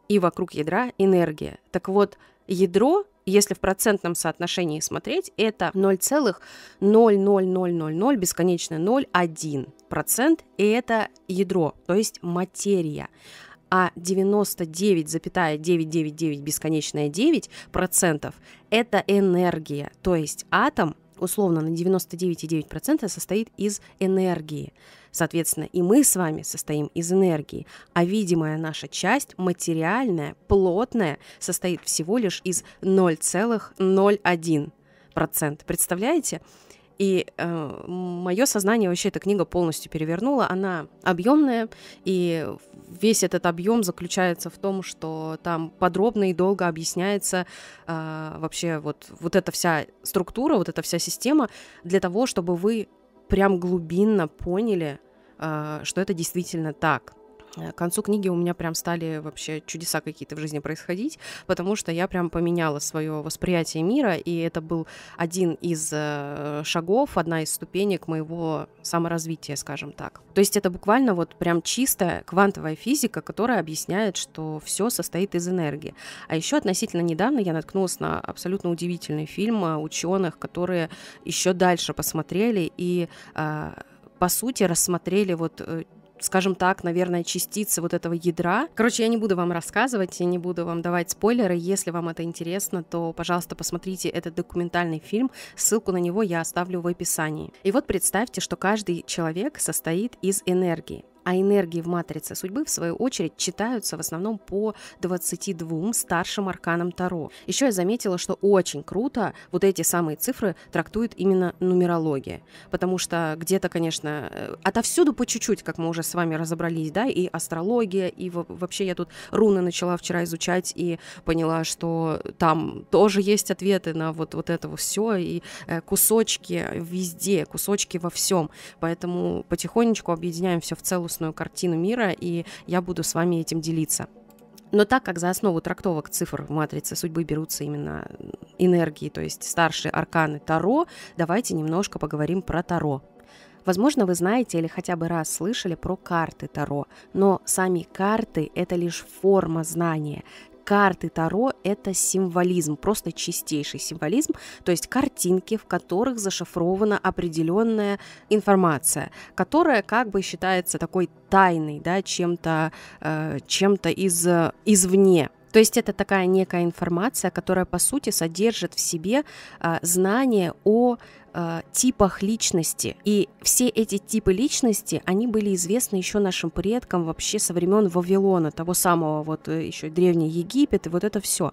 и вокруг ядра энергия. Так вот, ядро, если в процентном соотношении смотреть, это 0,00000 бесконечно 0,1%, и это ядро, то есть материя. А 99,999 бесконечное 9 процентов – это энергия, то есть атом – условно на 99,9% состоит из энергии. Соответственно, и мы с вами состоим из энергии, а видимая наша часть, материальная, плотная, состоит всего лишь из 0,01%. Представляете? И э, мое сознание вообще эта книга полностью перевернула. Она объемная, и весь этот объем заключается в том, что там подробно и долго объясняется э, вообще вот, вот эта вся структура, вот эта вся система, для того, чтобы вы прям глубинно поняли, э, что это действительно так. Э, к концу книги у меня прям стали вообще чудеса какие-то в жизни происходить, потому что я прям поменяла свое восприятие мира, и это был один из э, шагов, одна из ступенек моего саморазвития, скажем так. То есть это буквально вот прям чистая квантовая физика, которая объясняет, что все состоит из энергии. А еще относительно недавно я наткнулась на абсолютно удивительный фильм э, ученых, которые еще дальше посмотрели и по сути, рассмотрели вот скажем так, наверное, частицы вот этого ядра. Короче, я не буду вам рассказывать, я не буду вам давать спойлеры. Если вам это интересно, то, пожалуйста, посмотрите этот документальный фильм. Ссылку на него я оставлю в описании. И вот представьте, что каждый человек состоит из энергии а энергии в матрице судьбы, в свою очередь, читаются в основном по 22 старшим арканам Таро. Еще я заметила, что очень круто вот эти самые цифры трактует именно нумерология, потому что где-то, конечно, э, отовсюду по чуть-чуть, как мы уже с вами разобрались, да, и астрология, и вообще я тут руны начала вчера изучать и поняла, что там тоже есть ответы на вот, вот это все, и э, кусочки везде, кусочки во всем, поэтому потихонечку объединяем все в целую целостную картину мира, и я буду с вами этим делиться. Но так как за основу трактовок цифр в матрице судьбы берутся именно энергии, то есть старшие арканы Таро, давайте немножко поговорим про Таро. Возможно, вы знаете или хотя бы раз слышали про карты Таро, но сами карты – это лишь форма знания карты Таро – это символизм, просто чистейший символизм, то есть картинки, в которых зашифрована определенная информация, которая как бы считается такой тайной, да, чем-то э, чем-то из, э, извне. То есть это такая некая информация, которая по сути содержит в себе э, знание о Э, типах личности. И все эти типы личности, они были известны еще нашим предкам вообще со времен Вавилона, того самого вот э, еще Древний Египет и вот это все.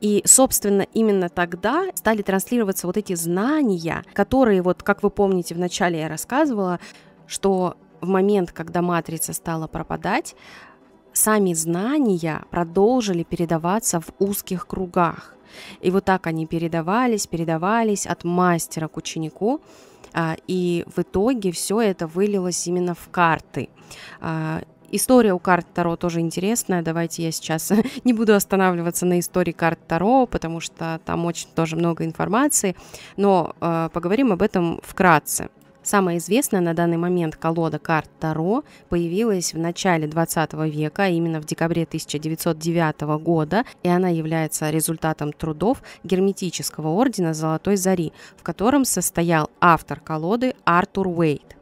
И, собственно, именно тогда стали транслироваться вот эти знания, которые, вот как вы помните, вначале я рассказывала, что в момент, когда матрица стала пропадать, сами знания продолжили передаваться в узких кругах. И вот так они передавались, передавались от мастера к ученику. А, и в итоге все это вылилось именно в карты. А, история у карт Таро тоже интересная. Давайте я сейчас не буду останавливаться на истории карт Таро, потому что там очень тоже много информации, но а, поговорим об этом вкратце. Самая известная на данный момент колода карт Таро появилась в начале 20 века, а именно в декабре 1909 года, и она является результатом трудов Герметического ордена Золотой Зари, в котором состоял автор колоды Артур Уэйт.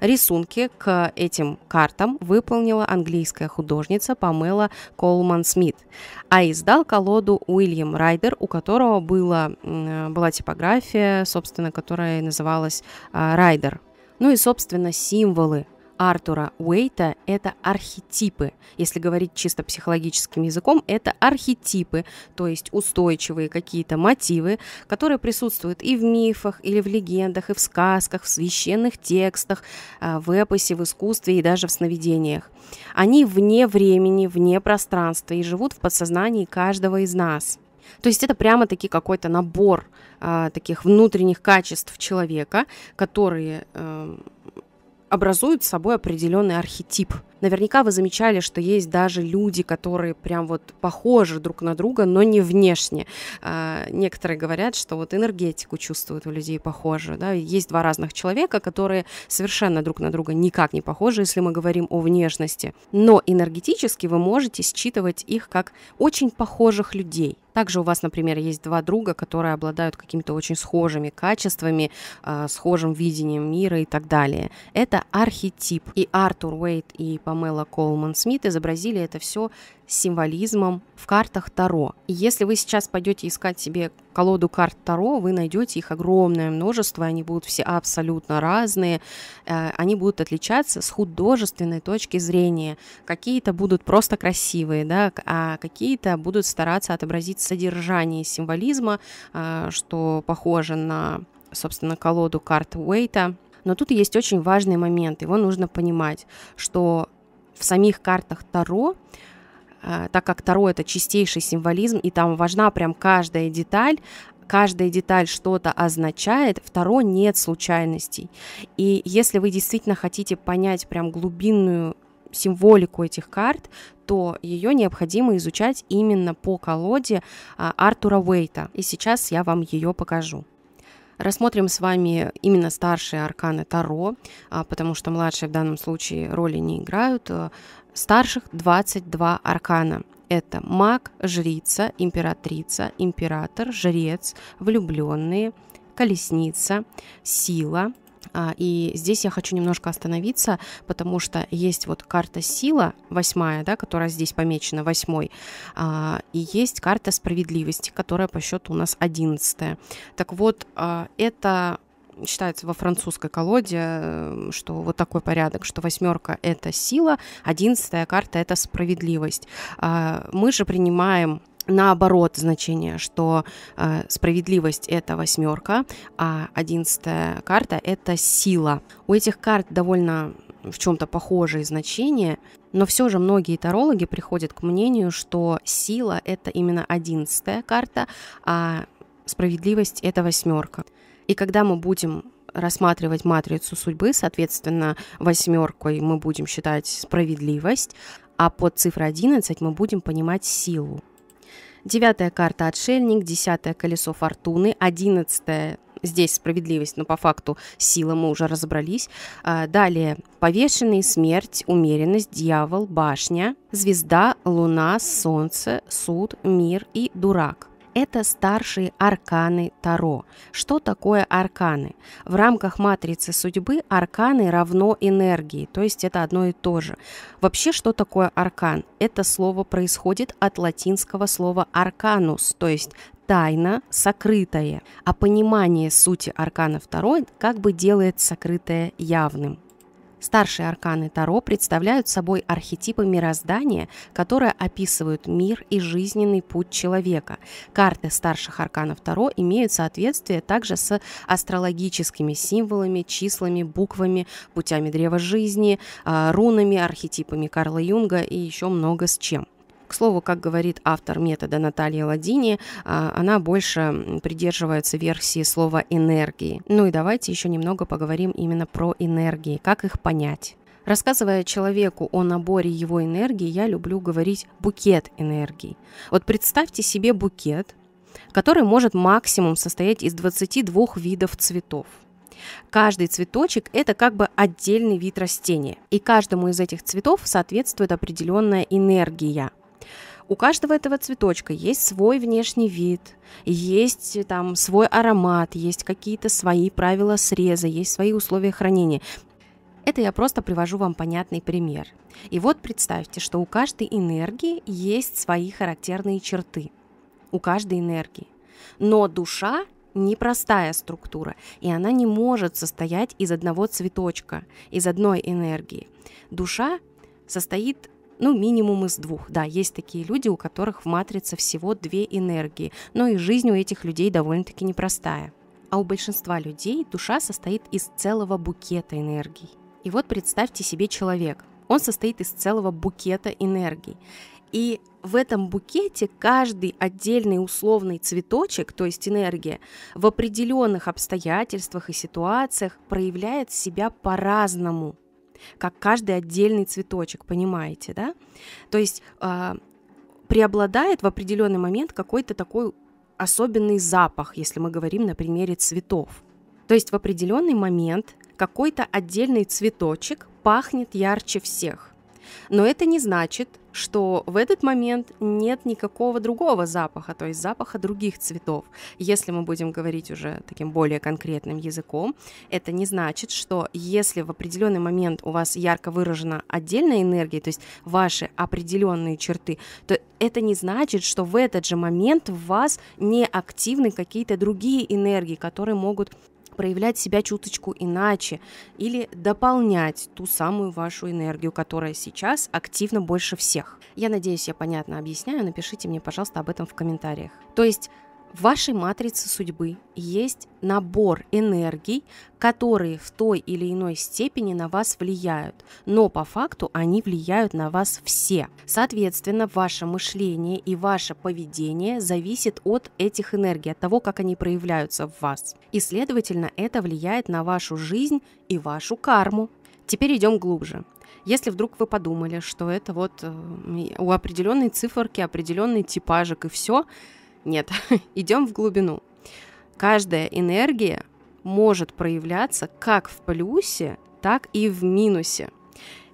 Рисунки к этим картам выполнила английская художница Памела Колман Смит, а издал колоду Уильям Райдер, у которого было, была типография, собственно, которая называлась а, Райдер. Ну и, собственно, символы Артура Уэйта – это архетипы. Если говорить чисто психологическим языком, это архетипы, то есть устойчивые какие-то мотивы, которые присутствуют и в мифах, или в легендах, и в сказках, в священных текстах, э, в эпосе, в искусстве и даже в сновидениях. Они вне времени, вне пространства и живут в подсознании каждого из нас. То есть это прямо-таки какой-то набор а, таких внутренних качеств человека, которые а, образуют собой определенный архетип – Наверняка вы замечали, что есть даже люди, которые прям вот похожи друг на друга, но не внешне. А, некоторые говорят, что вот энергетику чувствуют у людей похожи. Да? Есть два разных человека, которые совершенно друг на друга никак не похожи, если мы говорим о внешности. Но энергетически вы можете считывать их как очень похожих людей. Также у вас, например, есть два друга, которые обладают какими-то очень схожими качествами, э, схожим видением мира и так далее. Это архетип. И Артур Уэйт и Памела Колман Смит изобразили это все символизмом в картах Таро. И если вы сейчас пойдете искать себе колоду карт Таро, вы найдете их огромное множество, они будут все абсолютно разные, э, они будут отличаться с художественной точки зрения. Какие-то будут просто красивые, да, а какие-то будут стараться отобразить содержание символизма, э, что похоже на собственно, колоду карт Уэйта, но тут есть очень важный момент, его нужно понимать, что в самих картах Таро, э, так как Таро это чистейший символизм, и там важна прям каждая деталь, каждая деталь что-то означает, второ нет случайностей. И если вы действительно хотите понять прям глубинную символику этих карт, то ее необходимо изучать именно по колоде а, Артура Уэйта. И сейчас я вам ее покажу. Рассмотрим с вами именно старшие арканы Таро, а, потому что младшие в данном случае роли не играют. Старших 22 аркана. Это маг, жрица, императрица, император, жрец, влюбленные, колесница, сила – а, и здесь я хочу немножко остановиться, потому что есть вот карта сила, восьмая, да, которая здесь помечена, восьмой, а, и есть карта справедливости, которая по счету у нас одиннадцатая. Так вот, а, это считается во французской колоде, э, что вот такой порядок, что восьмерка — это сила, одиннадцатая карта — это справедливость. Мы же принимаем наоборот значение, что э, справедливость это восьмерка, а одиннадцатая карта это сила. У этих карт довольно ну, в чем-то похожие значения, но все же многие тарологи приходят к мнению, что сила это именно одиннадцатая карта, а справедливость это восьмерка. И когда мы будем рассматривать матрицу судьбы, соответственно, восьмеркой мы будем считать справедливость, а под цифрой 11 мы будем понимать силу. Девятая карта «Отшельник», десятое «Колесо фортуны», одиннадцатая здесь справедливость, но по факту сила мы уже разобрались. А, далее повешенный, смерть, умеренность, дьявол, башня, звезда, луна, солнце, суд, мир и дурак. Это старшие арканы Таро. Что такое арканы? В рамках матрицы судьбы арканы равно энергии, то есть это одно и то же. Вообще, что такое аркан? Это слово происходит от латинского слова арканус, то есть тайна, сокрытая. а понимание сути аркана второй как бы делает сокрытое явным. Старшие арканы Таро представляют собой архетипы мироздания, которые описывают мир и жизненный путь человека. Карты старших арканов Таро имеют соответствие также с астрологическими символами, числами, буквами, путями древа жизни, а, рунами, архетипами Карла Юнга и еще много с чем. К слову, как говорит автор метода Наталья Ладини, а, она больше придерживается версии слова «энергии». Ну и давайте еще немного поговорим именно про энергии, как их понять. Рассказывая человеку о наборе его энергии, я люблю говорить «букет энергии». Вот представьте себе букет, который может максимум состоять из 22 видов цветов. Каждый цветочек – это как бы отдельный вид растения, и каждому из этих цветов соответствует определенная энергия. У каждого этого цветочка есть свой внешний вид, есть э, там свой аромат, есть какие-то свои правила среза, есть свои условия хранения. Это я просто привожу вам понятный пример. И вот представьте, что у каждой энергии есть свои характерные черты. У каждой энергии. Но душа непростая структура, и она не может состоять из одного цветочка, из одной энергии. Душа состоит ну, минимум из двух. Да, есть такие люди, у которых в матрице всего две энергии, но и жизнь у этих людей довольно-таки непростая. А у большинства людей душа состоит из целого букета энергий. И вот представьте себе человек. Он состоит из целого букета энергий. И в этом букете каждый отдельный условный цветочек, то есть энергия, в определенных обстоятельствах и ситуациях проявляет себя по-разному как каждый отдельный цветочек, понимаете, да? То есть а, преобладает в определенный момент какой-то такой особенный запах, если мы говорим на примере цветов. То есть в определенный момент какой-то отдельный цветочек пахнет ярче всех. Но это не значит, что в этот момент нет никакого другого запаха, то есть запаха других цветов. Если мы будем говорить уже таким более конкретным языком, это не значит, что если в определенный момент у вас ярко выражена отдельная энергия, то есть ваши определенные черты, то это не значит, что в этот же момент в вас не активны какие-то другие энергии, которые могут проявлять себя чуточку иначе или дополнять ту самую вашу энергию, которая сейчас активна больше всех. Я надеюсь, я понятно объясняю. Напишите мне, пожалуйста, об этом в комментариях. То есть в вашей матрице судьбы есть набор энергий, которые в той или иной степени на вас влияют, но по факту они влияют на вас все. Соответственно, ваше мышление и ваше поведение зависит от этих энергий, от того, как они проявляются в вас. И, следовательно, это влияет на вашу жизнь и вашу карму. Теперь идем глубже. Если вдруг вы подумали, что это вот э, у определенной циферки, определенный типажик и все, нет, идем в глубину. Каждая энергия может проявляться как в плюсе, так и в минусе.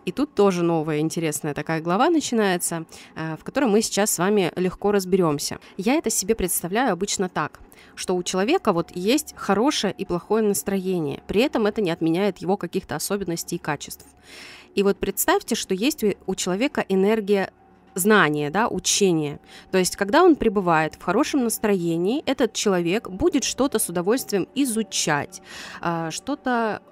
И тут тоже новая интересная такая глава начинается, э, в которой мы сейчас с вами легко разберемся. Я это себе представляю обычно так, что у человека вот есть хорошее и плохое настроение, при этом это не отменяет его каких-то особенностей и качеств. И вот представьте, что есть у человека энергия знание, да, учение. То есть, когда он пребывает в хорошем настроении, этот человек будет что-то с удовольствием изучать, а, что-то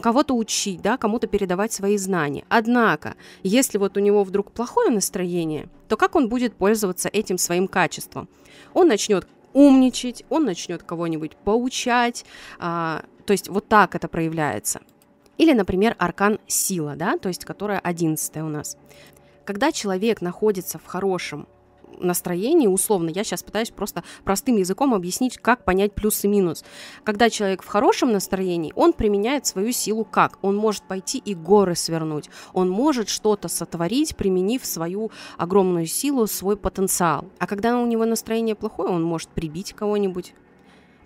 кого-то учить, да, кому-то передавать свои знания. Однако, если вот у него вдруг плохое настроение, то как он будет пользоваться этим своим качеством? Он начнет умничать, он начнет кого-нибудь поучать, а, то есть вот так это проявляется. Или, например, аркан сила, да, то есть которая 11 у нас. Когда человек находится в хорошем настроении, условно, я сейчас пытаюсь просто простым языком объяснить, как понять плюс и минус. Когда человек в хорошем настроении, он применяет свою силу как? Он может пойти и горы свернуть, он может что-то сотворить, применив свою огромную силу, свой потенциал. А когда у него настроение плохое, он может прибить кого-нибудь,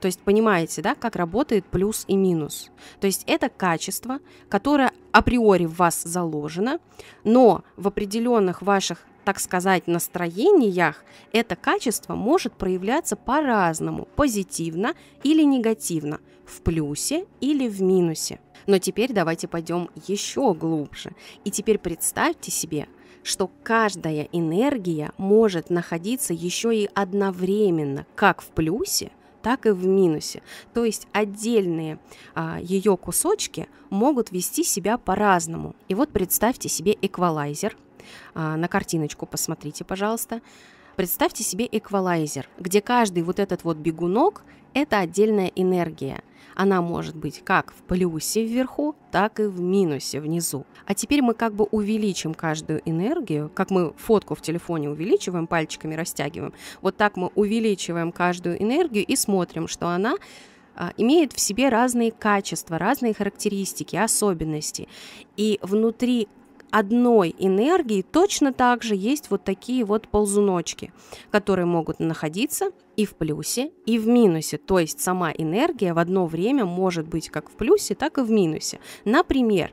то есть понимаете, да, как работает плюс и минус. То есть это качество, которое априори в вас заложено, но в определенных ваших так сказать, настроениях, это качество может проявляться по-разному, позитивно или негативно, в плюсе или в минусе. Но теперь давайте пойдем еще глубже. И теперь представьте себе, что каждая энергия может находиться еще и одновременно как в плюсе, так и в минусе. То есть отдельные а, ее кусочки могут вести себя по-разному. И вот представьте себе эквалайзер. А, на картиночку посмотрите, пожалуйста. Представьте себе эквалайзер, где каждый вот этот вот бегунок – это отдельная энергия – она может быть как в плюсе вверху, так и в минусе внизу. А теперь мы как бы увеличим каждую энергию, как мы фотку в телефоне увеличиваем, пальчиками растягиваем. Вот так мы увеличиваем каждую энергию и смотрим, что она а, имеет в себе разные качества, разные характеристики, особенности. И внутри одной энергии точно так же есть вот такие вот ползуночки, которые могут находиться и в плюсе, и в минусе. То есть сама энергия в одно время может быть как в плюсе, так и в минусе. Например,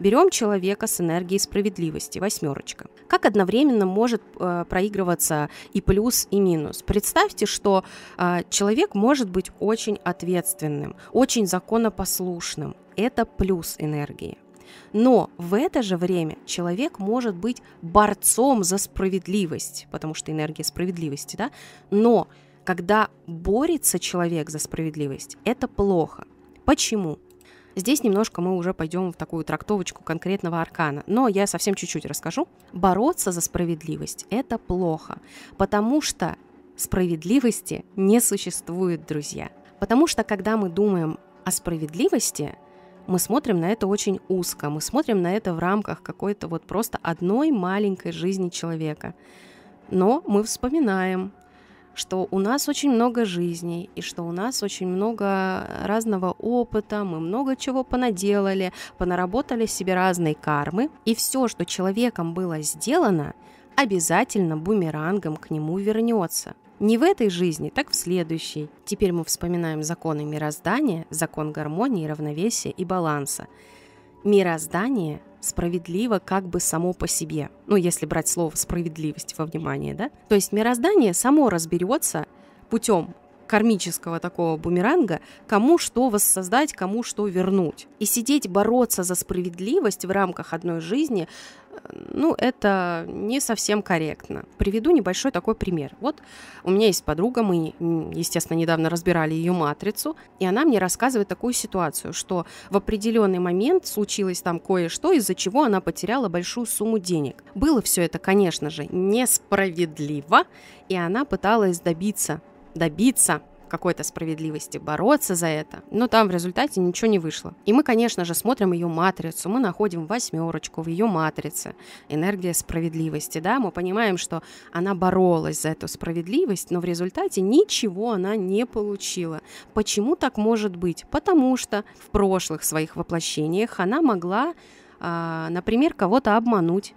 Берем человека с энергией справедливости, восьмерочка. Как одновременно может э, проигрываться и плюс, и минус? Представьте, что э, человек может быть очень ответственным, очень законопослушным. Это плюс энергии. Но в это же время человек может быть борцом за справедливость, потому что энергия справедливости, да? Но когда борется человек за справедливость, это плохо. Почему? Здесь немножко мы уже пойдем в такую трактовочку конкретного аркана, но я совсем чуть-чуть расскажу. Бороться за справедливость – это плохо, потому что справедливости не существует, друзья. Потому что, когда мы думаем о справедливости, мы смотрим на это очень узко, мы смотрим на это в рамках какой-то вот просто одной маленькой жизни человека. Но мы вспоминаем, что у нас очень много жизней и что у нас очень много разного опыта, мы много чего понаделали, понаработали себе разные кармы, и все, что человеком было сделано, обязательно бумерангом к нему вернется – не в этой жизни, так в следующей. Теперь мы вспоминаем законы мироздания, закон гармонии, равновесия и баланса. Мироздание справедливо как бы само по себе. Ну, если брать слово справедливость во внимание, да? То есть мироздание само разберется путем кармического такого бумеранга, кому что воссоздать, кому что вернуть. И сидеть бороться за справедливость в рамках одной жизни, ну, это не совсем корректно. Приведу небольшой такой пример. Вот у меня есть подруга, мы, естественно, недавно разбирали ее матрицу, и она мне рассказывает такую ситуацию, что в определенный момент случилось там кое-что, из-за чего она потеряла большую сумму денег. Было все это, конечно же, несправедливо, и она пыталась добиться добиться какой-то справедливости бороться за это, но там в результате ничего не вышло. И мы, конечно же, смотрим ее матрицу, мы находим восьмерочку в ее матрице, энергия справедливости, да, мы понимаем, что она боролась за эту справедливость, но в результате ничего она не получила. Почему так может быть? Потому что в прошлых своих воплощениях она могла а, например, кого-то обмануть,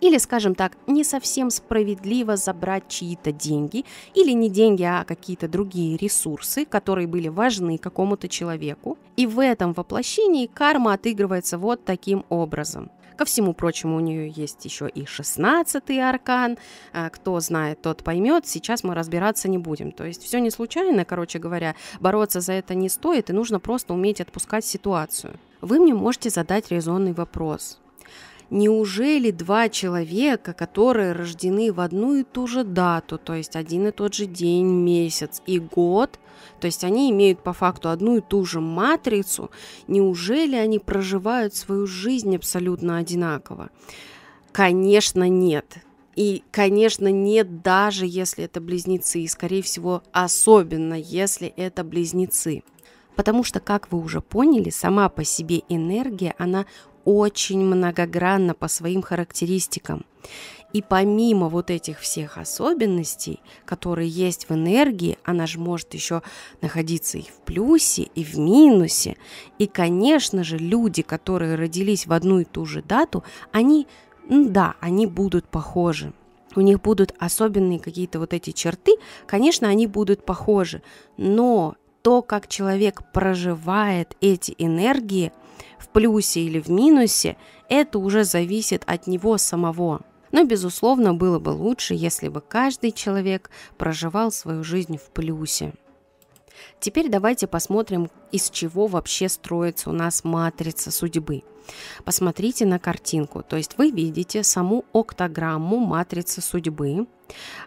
или, скажем так, не совсем справедливо забрать чьи-то деньги, или не деньги, а какие-то другие ресурсы, которые были важны какому-то человеку. И в этом воплощении карма отыгрывается вот таким образом. Ко всему прочему, у нее есть еще и 16-й аркан. А, кто знает, тот поймет. Сейчас мы разбираться не будем. То есть все не случайно, короче говоря. Бороться за это не стоит, и нужно просто уметь отпускать ситуацию. Вы мне можете задать резонный вопрос. Неужели два человека, которые рождены в одну и ту же дату, то есть один и тот же день, месяц и год, то есть они имеют по факту одну и ту же матрицу, неужели они проживают свою жизнь абсолютно одинаково? Конечно, нет. И, конечно, нет, даже если это близнецы, и, скорее всего, особенно если это близнецы. Потому что, как вы уже поняли, сама по себе энергия, она очень многогранна по своим характеристикам. И помимо вот этих всех особенностей, которые есть в энергии, она же может еще находиться и в плюсе, и в минусе. И, конечно же, люди, которые родились в одну и ту же дату, они, да, они будут похожи. У них будут особенные какие-то вот эти черты, конечно, они будут похожи, но то, как человек проживает эти энергии – в плюсе или в минусе, это уже зависит от него самого. Но, безусловно, было бы лучше, если бы каждый человек проживал свою жизнь в плюсе. Теперь давайте посмотрим, из чего вообще строится у нас матрица судьбы. Посмотрите на картинку, то есть вы видите саму октограмму матрицы судьбы.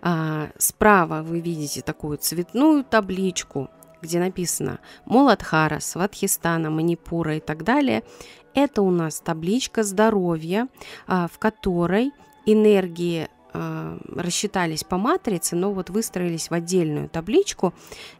А, справа вы видите такую цветную табличку где написано Муладхара, Сватхистана, Манипура и так далее, это у нас табличка здоровья, а, в которой энергии а, рассчитались по матрице, но вот выстроились в отдельную табличку,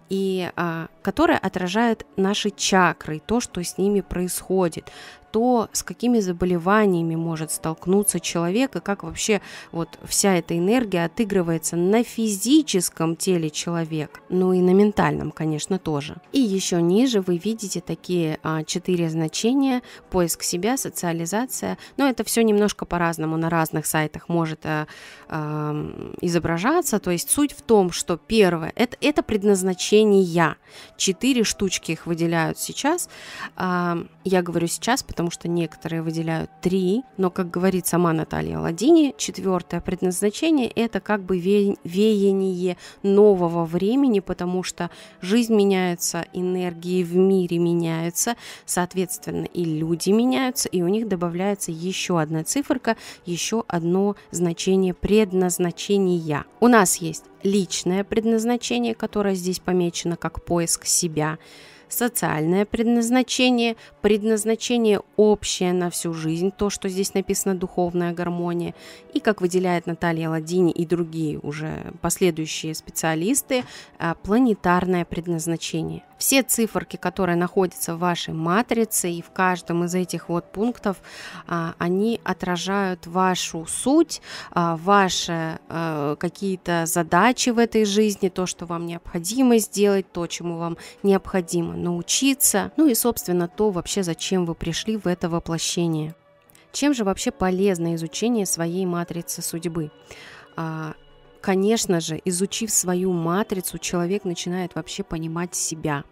и а, которая отражает наши чакры, то, что с ними происходит, то, с какими заболеваниями может столкнуться человек, и как вообще вот вся эта энергия отыгрывается на физическом теле человека, ну и на ментальном, конечно, тоже. И еще ниже вы видите такие а, четыре значения, поиск себя, социализация, но это все немножко по-разному на разных сайтах может а, а, изображаться, то есть суть в том, что первое, это, это предназначение выделения. Четыре штучки их выделяют сейчас. А, я говорю сейчас, потому что некоторые выделяют три, но, как говорит сама Наталья Ладини, четвертое предназначение – это как бы веяние нового времени, потому что жизнь меняется, энергии в мире меняются, соответственно, и люди меняются, и у них добавляется еще одна циферка, еще одно значение предназначения. У нас есть личное предназначение, которое здесь помечено как поиск себя, социальное предназначение, предназначение общее на всю жизнь, то, что здесь написано «духовная гармония», и, как выделяет Наталья Ладини и другие уже последующие специалисты, а, планетарное предназначение. Все циферки, которые находятся в вашей матрице и в каждом из этих вот пунктов, а, они отражают вашу суть, а, ваши э, какие-то задачи в этой жизни, то, что вам необходимо сделать, то, чему вам необходимо научиться, ну и, собственно, то вообще, зачем вы пришли в это воплощение. Чем же вообще полезно изучение своей матрицы судьбы? А, Конечно же, изучив свою матрицу, человек начинает вообще понимать себя.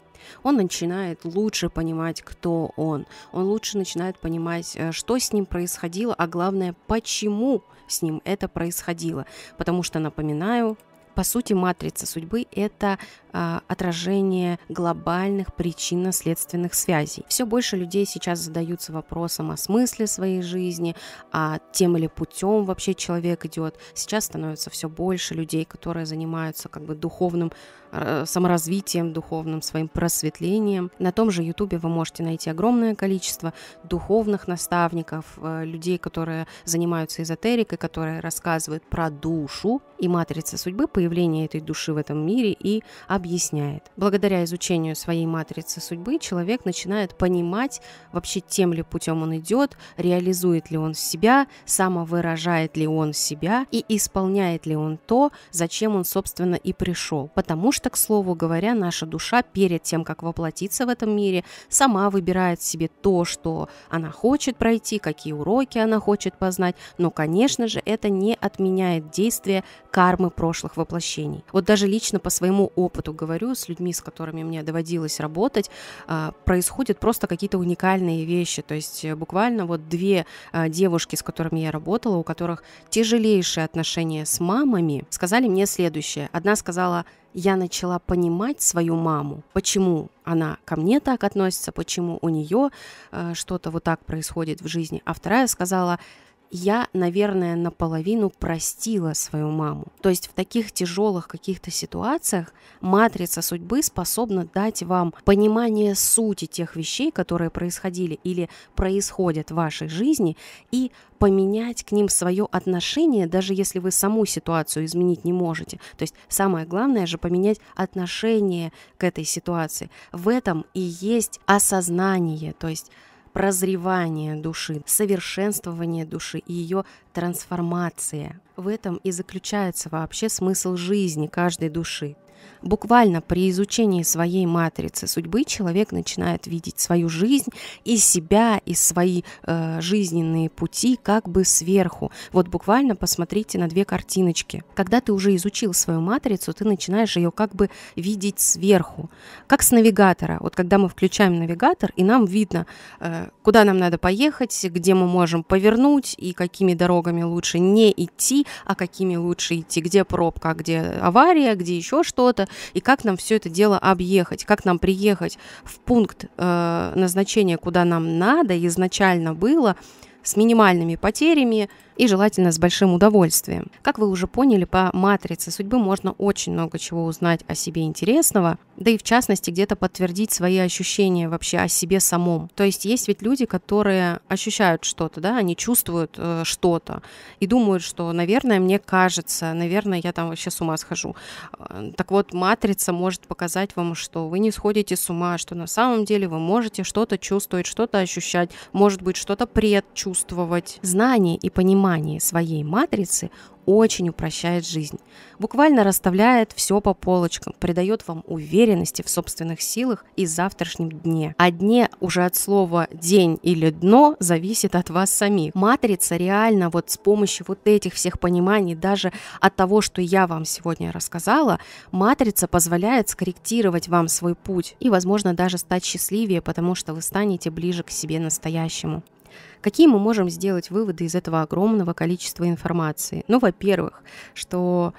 Он начинает лучше понимать, кто он. Он лучше начинает понимать, э, что с ним происходило, а главное, почему с ним это происходило. Потому что, напоминаю, по сути, матрица судьбы – это а, отражение глобальных причинно-следственных связей. Все больше людей сейчас задаются вопросом о смысле своей жизни, а тем или путем вообще человек идет. Сейчас становится все больше людей, которые занимаются как бы духовным Э, саморазвитием духовным, своим просветлением. На том же Ютубе вы можете найти огромное количество духовных наставников, э, людей, которые занимаются эзотерикой, которые рассказывают про душу и матрица судьбы, появление этой души в этом мире и объясняет. Благодаря изучению своей матрицы судьбы человек начинает понимать вообще тем ли путем он идет, реализует ли он себя, самовыражает ли он себя и исполняет ли он то, зачем он, собственно, и пришел. Потому что, к слову говоря, наша душа перед тем, как воплотиться в этом мире, сама выбирает себе то, что она хочет пройти, какие уроки она хочет познать, но, конечно же, это не отменяет действия кармы прошлых воплощений. Вот даже лично по своему опыту говорю, с людьми, с которыми мне доводилось работать, а, происходят просто какие-то уникальные вещи. То есть э, буквально вот две а, девушки, с которыми я работала, у которых тяжелейшие отношения с мамами, сказали мне следующее. Одна сказала, я начала понимать свою маму, почему она ко мне так относится, почему у нее э, что-то вот так происходит в жизни. А вторая сказала, я, наверное, наполовину простила свою маму. То есть в таких тяжелых каких-то ситуациях матрица судьбы способна дать вам понимание сути тех вещей, которые происходили или происходят в вашей жизни, и поменять к ним свое отношение, даже если вы саму ситуацию изменить не можете. То есть самое главное же поменять отношение к этой ситуации. В этом и есть осознание, то есть прозревание души, совершенствование души и ее трансформация. В этом и заключается вообще смысл жизни каждой души. Буквально при изучении своей матрицы судьбы человек начинает видеть свою жизнь и себя, и свои э, жизненные пути как бы сверху. Вот буквально посмотрите на две картиночки. Когда ты уже изучил свою матрицу, ты начинаешь ее как бы видеть сверху, как с навигатора. Вот когда мы включаем навигатор, и нам видно, э, куда нам надо поехать, где мы можем повернуть, и какими дорогами лучше не идти, а какими лучше идти, где пробка, а где авария, где еще что что-то, и как нам все это дело объехать, как нам приехать в пункт э, назначения, куда нам надо изначально было, с минимальными потерями, и желательно с большим удовольствием. Как вы уже поняли, по матрице судьбы можно очень много чего узнать о себе интересного, да и в частности где-то подтвердить свои ощущения вообще о себе самом. То есть есть ведь люди, которые ощущают что-то, да, они чувствуют э, что-то и думают, что, наверное, мне кажется, наверное, я там вообще с ума схожу. Э, так вот, матрица может показать вам, что вы не сходите с ума, что на самом деле вы можете что-то чувствовать, что-то ощущать, может быть, что-то предчувствовать. Знание и понимание понимании своей матрицы очень упрощает жизнь. Буквально расставляет все по полочкам, придает вам уверенности в собственных силах и завтрашнем дне. А дне уже от слова «день» или «дно» зависит от вас самих. Матрица реально вот с помощью вот этих всех пониманий, даже от того, что я вам сегодня рассказала, матрица позволяет скорректировать вам свой путь и, возможно, даже стать счастливее, потому что вы станете ближе к себе настоящему. Какие мы можем сделать выводы из этого огромного количества информации? Ну, во-первых, что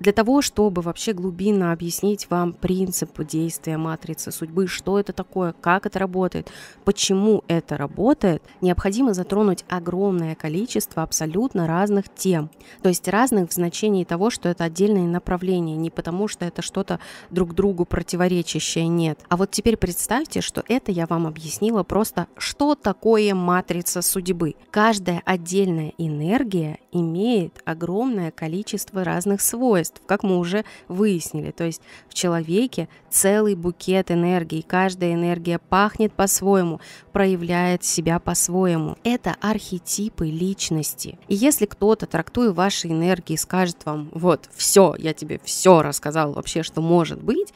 для того, чтобы вообще глубинно объяснить вам принцип действия матрицы судьбы, что это такое, как это работает, почему это работает, необходимо затронуть огромное количество абсолютно разных тем. То есть разных в значении того, что это отдельные направления, не потому что это что-то друг другу противоречащее, нет. А вот теперь представьте, что это я вам объяснила просто, что такое матрица судьбы. Каждая отдельная энергия имеет огромное количество разных свойств, качеств, как мы уже выяснили. То есть в человеке целый букет энергий. Каждая энергия пахнет по-своему, проявляет себя по-своему. Это архетипы личности. И если кто-то, трактуя ваши энергии, скажет вам, вот, все, я тебе все рассказал вообще, что может быть,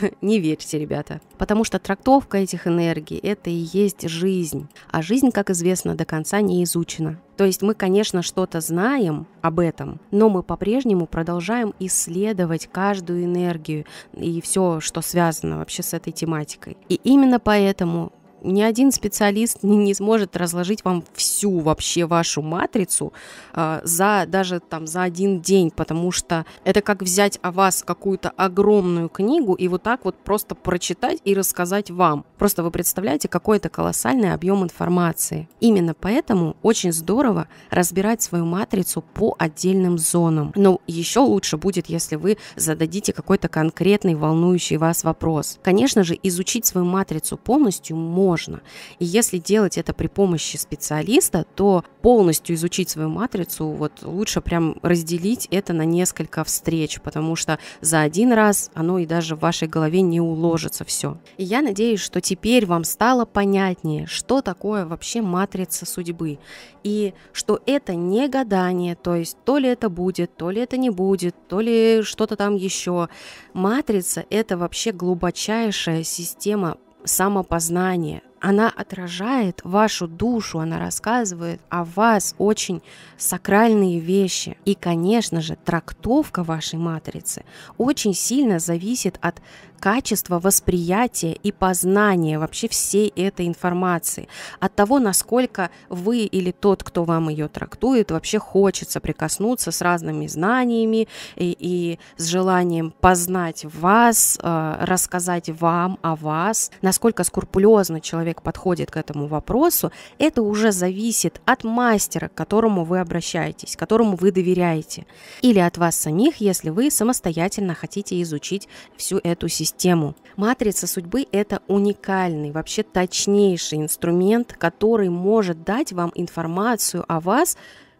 не верьте, ребята. Потому что трактовка этих энергий – это и есть жизнь. А жизнь, как известно, до конца не изучена. То есть мы, конечно, что-то знаем об этом, но мы по-прежнему продолжаем исследовать каждую энергию и все, что связано вообще с этой тематикой. И именно поэтому ни один специалист не, не сможет разложить вам всю вообще вашу матрицу э, за даже там за один день, потому что это как взять о вас какую-то огромную книгу и вот так вот просто прочитать и рассказать вам. Просто вы представляете, какой это колоссальный объем информации. Именно поэтому очень здорово разбирать свою матрицу по отдельным зонам. Но еще лучше будет, если вы зададите какой-то конкретный волнующий вас вопрос. Конечно же, изучить свою матрицу полностью можно можно. И если делать это при помощи специалиста, то полностью изучить свою матрицу, вот лучше прям разделить это на несколько встреч, потому что за один раз оно и даже в вашей голове не уложится все. И я надеюсь, что теперь вам стало понятнее, что такое вообще матрица судьбы, и что это не гадание, то есть то ли это будет, то ли это не будет, то ли что-то там еще. Матрица – это вообще глубочайшая система самопознание. Она отражает вашу душу, она рассказывает о вас очень сакральные вещи. И, конечно же, трактовка вашей матрицы очень сильно зависит от качество восприятия и познания вообще всей этой информации, от того, насколько вы или тот, кто вам ее трактует, вообще хочется прикоснуться с разными знаниями и, и с желанием познать вас, э, рассказать вам о вас, насколько скрупулезно человек подходит к этому вопросу, это уже зависит от мастера, к которому вы обращаетесь, которому вы доверяете, или от вас самих, если вы самостоятельно хотите изучить всю эту систему систему. Матрица судьбы – это уникальный, вообще точнейший инструмент, который может дать вам информацию о вас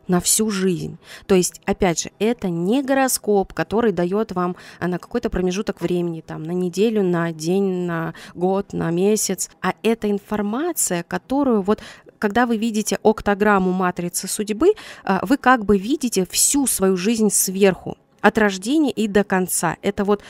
на всю жизнь. То есть, опять же, это не гороскоп, который дает вам а, на какой-то промежуток времени, там, на неделю, на день, на год, на месяц, а это информация, которую вот когда вы видите октограмму матрицы судьбы, а, вы как бы видите всю свою жизнь сверху от рождения и до конца. Это вот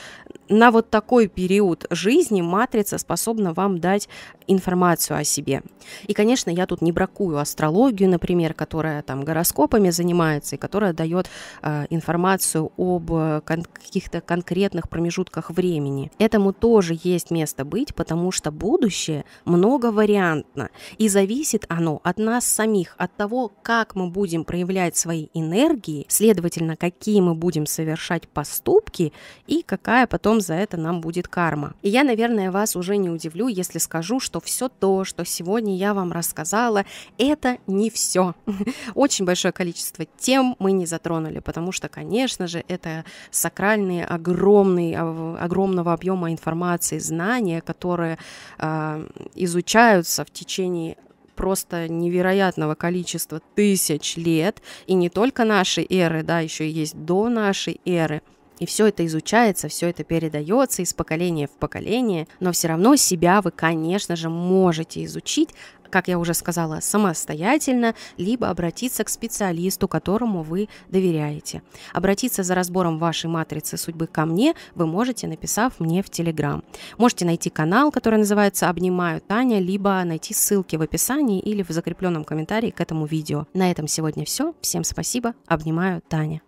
на вот такой период жизни матрица способна вам дать информацию о себе. И, конечно, я тут не бракую астрологию, например, которая там гороскопами занимается и которая дает э, информацию об э, кон- каких-то конкретных промежутках времени. Этому тоже есть место быть, потому что будущее многовариантно и зависит оно от нас самих, от того, как мы будем проявлять свои энергии, следовательно, какие мы будем совершать совершать поступки и какая потом за это нам будет карма. И я, наверное, вас уже не удивлю, если скажу, что все то, что сегодня я вам рассказала, это не все. Очень большое количество тем мы не затронули, потому что, конечно же, это сакральные, огромные, а, огромного объема информации, знания, которые э, изучаются в течение просто невероятного количества тысяч лет, и не только нашей эры, да, еще есть до нашей эры. И все это изучается, все это передается из поколения в поколение, но все равно себя вы, конечно же, можете изучить как я уже сказала, самостоятельно, либо обратиться к специалисту, которому вы доверяете. Обратиться за разбором вашей матрицы судьбы ко мне вы можете, написав мне в Телеграм. Можете найти канал, который называется «Обнимаю Таня», либо найти ссылки в описании или в закрепленном комментарии к этому видео. На этом сегодня все. Всем спасибо. Обнимаю Таня.